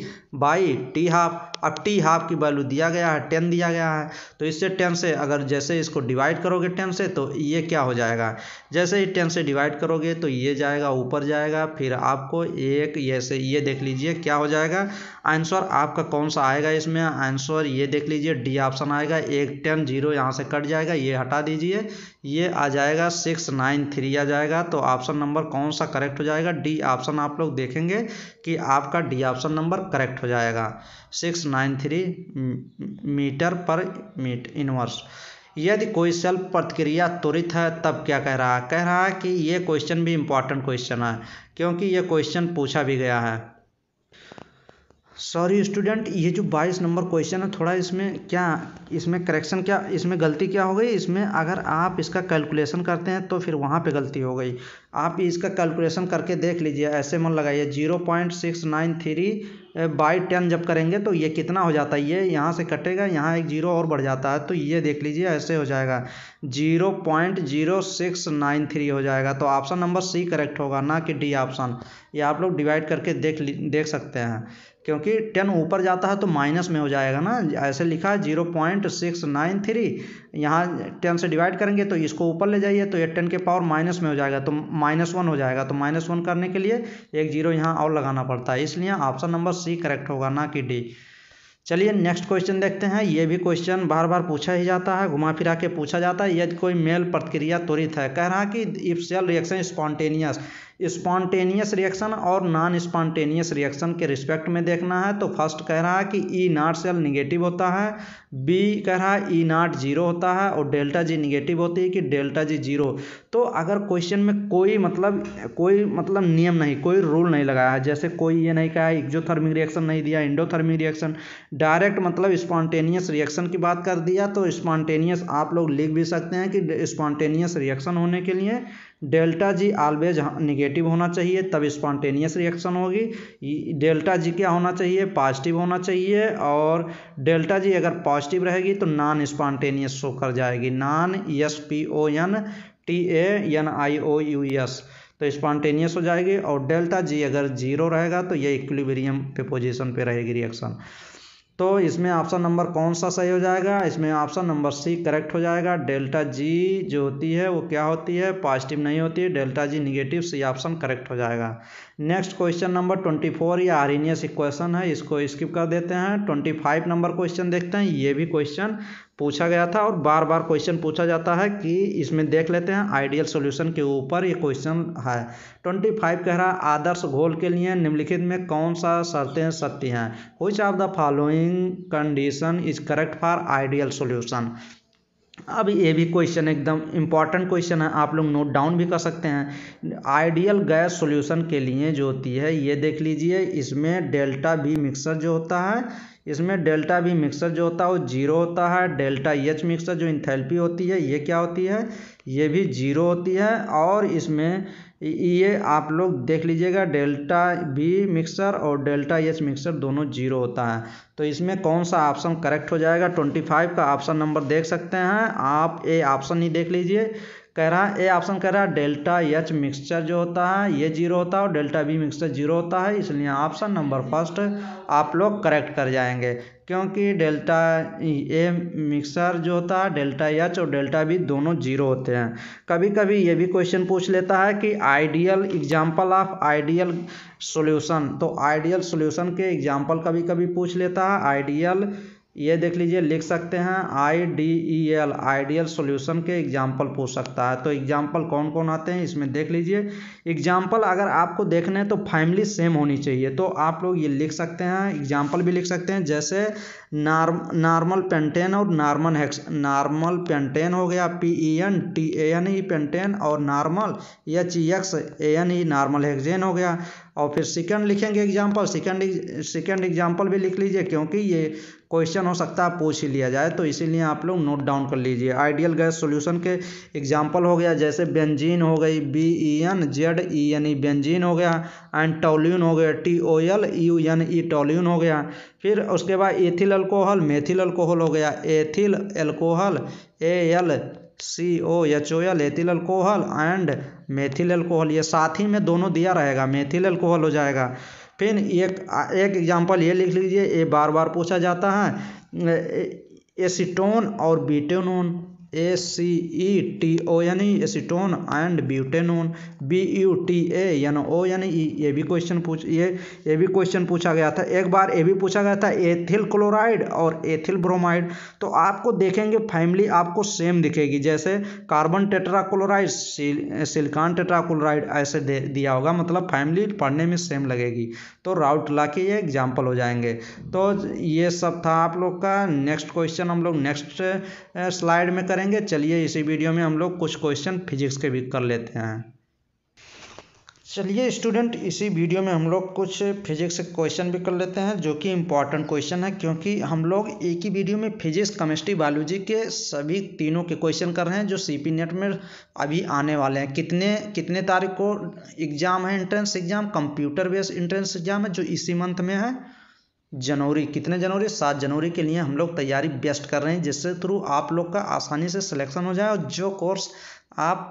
A: by T half अब टी हाफ की वैल्यू दिया गया है टेन दिया गया है तो इससे टेन से अगर जैसे इसको डिवाइड करोगे टेन से तो ये क्या हो जाएगा जैसे ही टेन से डिवाइड करोगे तो ये जाएगा ऊपर जाएगा फिर आपको एक ये ये देख लीजिए क्या हो जाएगा आंसर आपका कौन सा आएगा इसमें आंसर ये देख लीजिए डी ऑप्शन आएगा एक टेन जीरो यहाँ से कट जाएगा ये हटा दीजिए ये आ जाएगा सिक्स नाइन थ्री आ जाएगा तो ऑप्शन नंबर कौन सा करेक्ट हो जाएगा डी ऑप्शन आप लोग देखेंगे कि आपका डी ऑप्शन नंबर करेक्ट हो जाएगा six nine three meter per min inverse यदि कोई प्रतिक्रिया त्वरित है तब क्या कह रहा है कह रहा है कि ये क्वेश्चन भी इंपॉर्टेंट क्वेश्चन है क्योंकि ये क्वेश्चन पूछा भी गया है सॉरी स्टूडेंट ये जो बाईस नंबर क्वेश्चन है थोड़ा इसमें क्या इसमें करेक्शन क्या इसमें गलती क्या हो गई इसमें अगर आप इसका कैलकुलेशन करते हैं तो फिर वहाँ पे गलती हो गई आप इसका कैलकुलेशन करके देख लीजिए ऐसे मन लगाइए zero point six nine three by ten जब करेंगे तो ये कितना हो जाता है ये यहाँ से कटेगा यहाँ एक जीरो और बढ़ जाता है तो ये देख लीजिए ऐसे हो जाएगा zero point zero six nine three हो जाएगा तो ऑप्शन नंबर सी करेक्ट होगा ना कि डी ऑप्शन ये आप लोग डिवाइड करके देख देख सकते हैं क्योंकि टेन ऊपर जाता है तो माइनस में हो जाएगा ना ऐसे लिखा है zero point six nine three यहाँ टेन से डिवाइड करेंगे तो इसको ऊपर ले जाइए तो ये टेन के पावर माइनस में हो जाएगा तो माइनस वन हो जाएगा तो माइनस वन करने के लिए एक जीरो यहाँ और लगाना पड़ता है इसलिए ऑप्शन नंबर सी करेक्ट होगा ना कि डी चलिए नेक्स्ट क्वेश्चन देखते हैं ये भी क्वेश्चन बार बार पूछा ही जाता है घुमा फिरा के पूछा जाता है यदि कोई मेल प्रतिक्रिया त्वरित है कह रहा है कि if cell reaction spontaneous spontaneous reaction और नॉन स्पॉन्टेनियस रिएक्शन के रिस्पेक्ट में देखना है तो फर्स्ट कह रहा है कि E e naught cell negative होता है बी कह रहा है ई e नॉट जीरो होता है और डेल्टा जी निगेटिव होती है कि डेल्टा जी जीरो तो अगर क्वेश्चन में कोई मतलब कोई मतलब नियम नहीं कोई रूल नहीं लगाया है जैसे कोई ये नहीं कहा है एक्जोथर्मिक रिएक्शन नहीं दिया इंडोथर्मिक रिएक्शन डायरेक्ट मतलब स्पॉन्टेनियस रिएक्शन की बात कर दिया तो स्पॉन्टेनियस आप लोग लिख भी सकते हैं कि स्पॉन्टेनियस रिएक्शन होने के लिए डेल्टा जी ऑलवेज निगेटिव हाँ, होना चाहिए तब स्पॉन्टेनियस रिएक्शन होगी डेल्टा जी क्या होना चाहिए पॉजिटिव होना चाहिए और डेल्टा जी अगर पॉजिटिव रहेगी तो नॉन स्पॉन्टेनियस शो कर जाएगी non S P O N T A N I O U S तो स्पॉन्टेनियस हो जाएगी और डेल्टा जी अगर जीरो रहेगा तो ये इक्विलिब्रियम पे पोजिशन पर रहेगी रिएक्शन तो इसमें ऑप्शन नंबर कौन सा सही हो जाएगा इसमें ऑप्शन नंबर सी करेक्ट हो जाएगा डेल्टा जी जो होती है वो क्या होती है पॉजिटिव नहीं होती है delta G negative C option correct हो जाएगा next question number twenty four या आरिनियस इक्वेशन है इसको स्किप कर देते हैं ट्वेंटी फाइव नंबर क्वेश्चन देखते हैं ये भी क्वेश्चन पूछा गया था और बार बार क्वेश्चन पूछा जाता है कि इसमें देख लेते हैं आइडियल सॉल्यूशन के ऊपर ये क्वेश्चन है ट्वेंटी फाइव कह रहा है आदर्श घोल के लिए निम्नलिखित में कौन सा शर्तें सत्य हैं which of the following condition is correct for ideal solution अब ये भी क्वेश्चन एकदम इम्पॉर्टेंट क्वेश्चन है आप लोग नोट डाउन भी कर सकते हैं आइडियल गैस सॉल्यूशन के लिए जो होती है ये देख लीजिए इसमें डेल्टा बी मिक्सर जो होता है इसमें डेल्टा भी मिक्सर जो होता है वो जीरो होता है डेल्टा एच मिक्सर जो इंथेल्पी होती है ये क्या होती है ये भी जीरो होती है और इसमें ये आप लोग देख लीजिएगा डेल्टा बी मिक्सर और डेल्टा एच मिक्सर दोनों जीरो होता है तो इसमें कौन सा ऑप्शन करेक्ट हो जाएगा ट्वेंटी फाइव का ऑप्शन नंबर देख सकते हैं आप ये ऑप्शन ही देख लीजिए कह रहा है ए ऑप्शन कह रहा है डेल्टा एच मिक्सचर जो होता है ये जीरो होता है और डेल्टा बी मिक्सचर जीरो होता है इसलिए ऑप्शन नंबर फर्स्ट आप लोग करेक्ट कर जाएंगे क्योंकि डेल्टा ए मिक्सर जो होता है डेल्टा एच और डेल्टा बी दोनों जीरो होते हैं कभी कभी ये भी क्वेश्चन पूछ लेता है कि ideal example of ideal solution तो आइडियल सॉल्यूशन के एग्जांपल कभी कभी पूछ लेता है आइडियल ये देख लीजिए लिख सकते हैं I D E L ideal solution के एग्जाम्पल पूछ सकता है तो एग्जाम्पल कौन कौन आते हैं इसमें देख लीजिए एग्जाम्पल अगर आपको देखने हैं तो फैमिली सेम होनी चाहिए तो आप लोग ये लिख सकते हैं एग्जाम्पल भी लिख सकते हैं जैसे नार्म नॉर्मल पेंटेन और नॉर्मल हेक्स नॉर्मल पेंटेन हो गया P E N T A N E pentane और normal H E X A N E normal hexane हो गया और फिर सेकंड लिखेंगे एग्जाम्पल सेकंड सेकेंड एग्जाम्पल भी लिख लीजिए क्योंकि ये क्वेश्चन हो सकता है पूछ ही लिया जाए तो इसीलिए आप लोग नोट डाउन कर लीजिए आइडियल गैस सॉल्यूशन के एग्जाम्पल हो गया जैसे बेंजीन हो गई B E N Z E N E benzene हो गया एंड टोल्यून हो गया T O L U N E toluene हो गया फिर उसके बाद एथिल अल्कोहल मेथिल अल्कोहल हो गया ethyl alcohol A L C O H O L ethyl alcohol and methyl alcohol ये साथ ही में दोनों दिया रहेगा मेथिल अल्कोहल हो जाएगा फिर एक एक एग्जाम्पल ये लिख लीजिए ये बार बार पूछा जाता है एसीटोन और बीटोनोन ए सी ई टी ओ यानी acetone and butanone B U T A O यानी ई e, ये भी क्वेश्चन पूछ ये ये भी क्वेश्चन पूछा गया था एक बार ये भी पूछा गया था एथिल क्लोराइड और एथिल ब्रोमाइड तो आपको देखेंगे फैमिली आपको सेम दिखेगी जैसे कार्बन टेट्राक्लोराइड सिलिकॉन टेट्राक्लोराइड ऐसे दे दिया होगा मतलब फैमिली पढ़ने में सेम लगेगी तो राउट ला के ये एग्जाम्पल हो जाएंगे तो ये सब था आप लोग का नेक्स्ट क्वेश्चन हम लोग नेक्स्ट स्लाइड में करें करेंगे चलिए इसी वीडियो में हम लोग कुछ क्वेश्चन फिजिक्स के भी कर लेते हैं चलिए स्टूडेंट इसी वीडियो में हम लोग कुछ फिजिक्स के क्वेश्चन भी कर लेते हैं जो कि इम्पॉर्टेंट क्वेश्चन है क्योंकि हम लोग एक ही वीडियो में फिजिक्स केमिस्ट्री बायोलॉजी के सभी तीनों के क्वेश्चन कर रहे हैं जो सीपी नेट में अभी आने वाले हैं कितने कितने तारीख को एग्ज़ाम है entrance exam computer based entrance exam है जो इसी मंथ में है जनवरी कितने जनवरी सात जनवरी के लिए हम लोग तैयारी बेस्ट कर रहे हैं जिससे थ्रू आप लोग का आसानी से सिलेक्शन हो जाए और जो कोर्स आप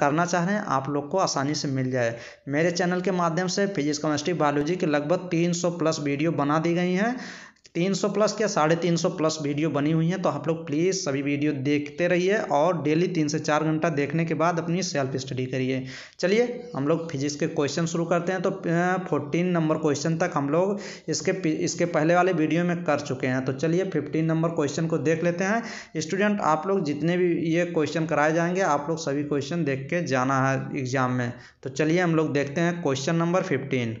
A: करना चाह रहे हैं आप लोग को आसानी से मिल जाए मेरे चैनल के माध्यम से फिजिक्स केमिस्ट्री बायोलॉजी के लगभग 300 प्लस वीडियो बना दी गई हैं तीन सौ प्लस क्या साढ़े तीन सौ प्लस वीडियो बनी हुई हैं तो आप लोग प्लीज़ सभी वीडियो देखते रहिए और डेली तीन से चार घंटा देखने के बाद अपनी सेल्फ स्टडी करिए चलिए हम लोग फिजिक्स के क्वेश्चन शुरू करते हैं तो फोर्टीन नंबर क्वेश्चन तक हम लोग इसके इसके पहले वाले वीडियो में कर चुके हैं तो चलिए फिफ्टीन नंबर क्वेश्चन को देख लेते हैं स्टूडेंट आप लोग जितने भी ये क्वेश्चन कराए जाएंगे आप लोग सभी क्वेश्चन देख के जाना है एग्ज़ाम में तो चलिए हम लोग देखते हैं question number fifteen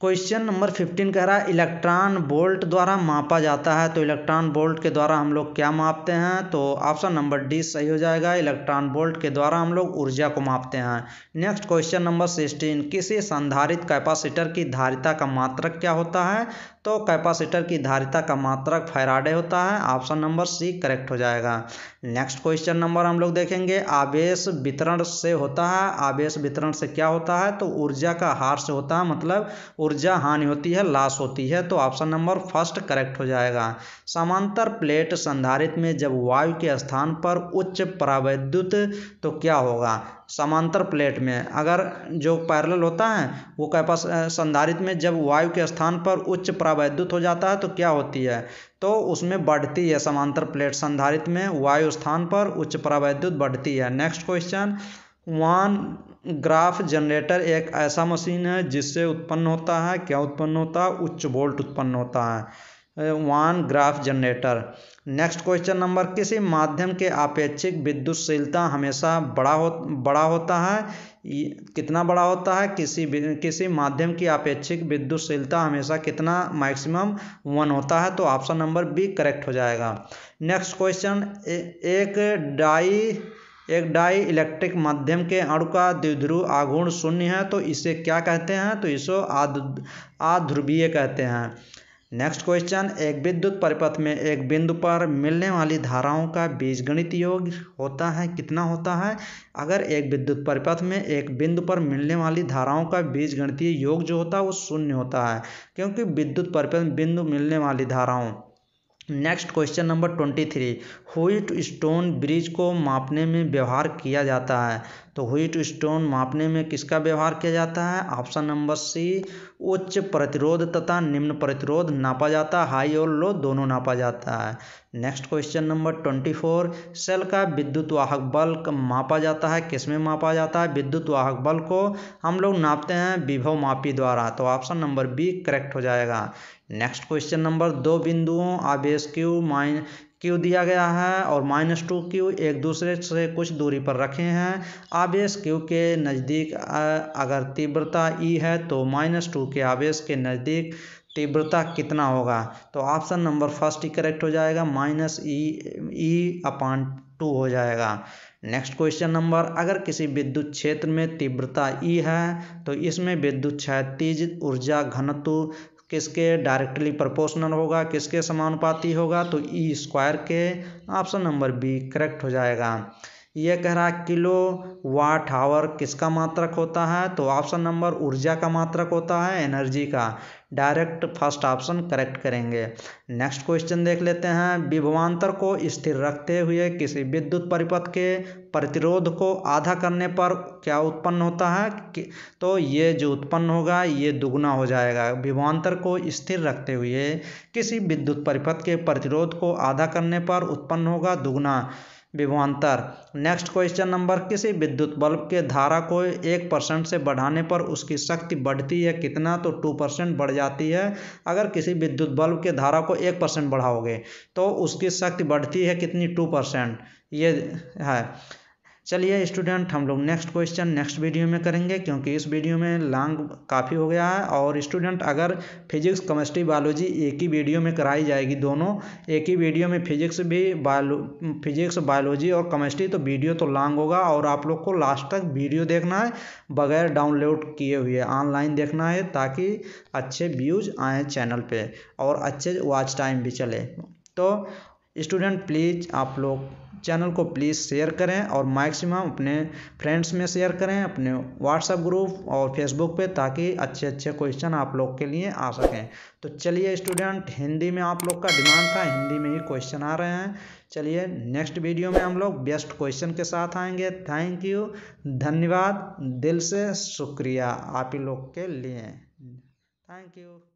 A: question number fifteen कह रहा है इलेक्ट्रॉन बोल्ट द्वारा मापा जाता है तो इलेक्ट्रॉन बोल्ट के द्वारा हम लोग क्या मापते हैं तो ऑप्शन नंबर डी सही हो जाएगा इलेक्ट्रॉन बोल्ट के द्वारा हम लोग ऊर्जा को मापते हैं नेक्स्ट क्वेश्चन नंबर सिक्सटीन किसी संधारित कैपेसिटर की धारिता का मात्रक क्या होता है तो कैपेसिटर की धारिता का मात्रक फैराडे होता है ऑप्शन नंबर सी करेक्ट हो जाएगा नेक्स्ट क्वेश्चन नंबर हम लोग देखेंगे आवेश वितरण से होता है आवेश वितरण से क्या होता है तो ऊर्जा का हार से होता है मतलब ऊर्जा हानि होती है लॉस होती है तो ऑप्शन नंबर फर्स्ट करेक्ट हो जाएगा समांतर प्लेट संधारित में जब वायु के स्थान पर उच्च प्रावैद्युत तो क्या होगा समांतर प्लेट में अगर जो पैरेलल होता है वो कैपास संधारित में जब वायु के स्थान पर उच्च प्रावैद्युत हो जाता है तो क्या होती है तो उसमें बढ़ती है समांतर प्लेट संधारित में वायु स्थान पर उच्च प्रावैद्युत बढ़ती है next question Van Graaff generator एक ऐसा मशीन है जिससे उत्पन्न होता है क्या उत्पन्न होता है उच्च वोल्ट उत्पन्न होता है Van Graaff generator next question number किसी माध्यम के अपेक्षिक विद्युतशीलता हमेशा बड़ा हो बड़ा होता है कितना बड़ा होता है किसी किसी माध्यम की अपेक्षिक विद्युतशीलता हमेशा कितना मैक्सिमम वन होता है तो ऑप्शन नंबर बी करेक्ट हो जाएगा नेक्स्ट क्वेश्चन एक डाई एक डाई इलेक्ट्रिक माध्यम के अणु का द्विध्रुव आघूर्ण शून्य है तो इसे क्या कहते हैं तो इसे आध्रुवीय कहते हैं नेक्स्ट क्वेश्चन एक विद्युत परिपथ में एक बिंदु पर मिलने वाली धाराओं का बीजगणित योग होता है कितना होता है अगर एक विद्युत परिपथ में एक बिंदु पर मिलने वाली धाराओं का बीजगणितीय योग जो होता है वो शून्य होता है क्योंकि विद्युत परिपथ में बिंदु मिलने वाली धाराओं next question number twenty three Wheatstone bridge को मापने में व्यवहार किया जाता है तो हुईट स्टोन मापने में किसका व्यवहार किया जाता है ऑप्शन नंबर सी उच्च प्रतिरोध तथा निम्न प्रतिरोध नापा जाता है हाई और लो दोनों नापा जाता है next question number twenty four cell का विद्युत वाहक बल मापा जाता है किस में मापा जाता है विद्युत वाहक बल को हम लोग नापते हैं विभव मापी द्वारा तो ऑप्शन नंबर बी करेक्ट हो जाएगा नेक्स्ट क्वेश्चन नंबर दो बिंदुओं आवेश क्यू माइन क्यू दिया गया है और माइनस टू क्यू एक दूसरे से कुछ दूरी पर रखे हैं आवेश क्यू के नज़दीक अगर तीव्रता ई e है तो माइनस टू के आवेश के नज़दीक तीव्रता कितना होगा तो ऑप्शन नंबर फर्स्ट ही करेक्ट हो जाएगा माइनस ई ई अपान टू हो जाएगा नेक्स्ट क्वेश्चन नंबर अगर किसी विद्युत क्षेत्र में तीव्रता ई e है तो इसमें विद्युत क्षैतिज ऊर्जा घनत्व किसके डायरेक्टली प्रोपोर्शनल होगा किसके समानुपाती होगा तो ई e स्क्वायर के ऑप्शन नंबर बी करेक्ट हो जाएगा ये कह रहा है किलो वाट आवर किसका मात्रक होता है तो ऑप्शन नंबर ऊर्जा का मात्रक होता है एनर्जी का डायरेक्ट फर्स्ट ऑप्शन करेक्ट करेंगे नेक्स्ट क्वेश्चन देख लेते हैं विभवान्तर को स्थिर रखते हुए किसी विद्युत परिपथ के प्रतिरोध को आधा करने पर क्या उत्पन्न होता है तो ये जो उत्पन्न होगा ये दुगुना हो जाएगा विभवान्तर को स्थिर रखते हुए किसी विद्युत परिपथ के प्रतिरोध को आधा करने पर उत्पन्न होगा दुगुना विभवांतर नेक्स्ट क्वेश्चन नंबर किसी विद्युत बल्ब के धारा को एक परसेंट से बढ़ाने पर उसकी शक्ति बढ़ती है कितना तो टू परसेंट बढ़ जाती है अगर किसी विद्युत बल्ब के धारा को एक परसेंट बढ़ाओगे तो उसकी शक्ति बढ़ती है कितनी टू परसेंट ये है चलिए स्टूडेंट हम लोग नेक्स्ट क्वेश्चन नेक्स्ट वीडियो में करेंगे क्योंकि इस वीडियो में लॉन्ग काफ़ी हो गया है और स्टूडेंट अगर फिजिक्स केमिस्ट्री बायोलॉजी एक ही वीडियो में कराई जाएगी दोनों एक ही वीडियो में फिजिक्स भी बायो फिजिक्स बायोलॉजी और केमिस्ट्री तो वीडियो तो लॉन्ग होगा और आप लोग को लास्ट तक वीडियो देखना है बगैर डाउनलोड किए हुए ऑनलाइन देखना है ताकि अच्छे व्यूज़ आए चैनल पर और अच्छे वॉच टाइम भी चले तो स्टूडेंट प्लीज़ आप लोग चैनल को प्लीज़ शेयर करें और मैक्सिमम अपने फ्रेंड्स में शेयर करें अपने व्हाट्सएप ग्रुप और फेसबुक पे ताकि अच्छे अच्छे क्वेश्चन आप लोग के लिए आ सकें तो चलिए स्टूडेंट हिंदी में आप लोग का डिमांड था हिंदी में ही क्वेश्चन आ रहे हैं चलिए नेक्स्ट वीडियो में हम लोग बेस्ट क्वेश्चन के साथ आएंगे थैंक यू धन्यवाद दिल से शुक्रिया आप ही लोग के लिए थैंक यू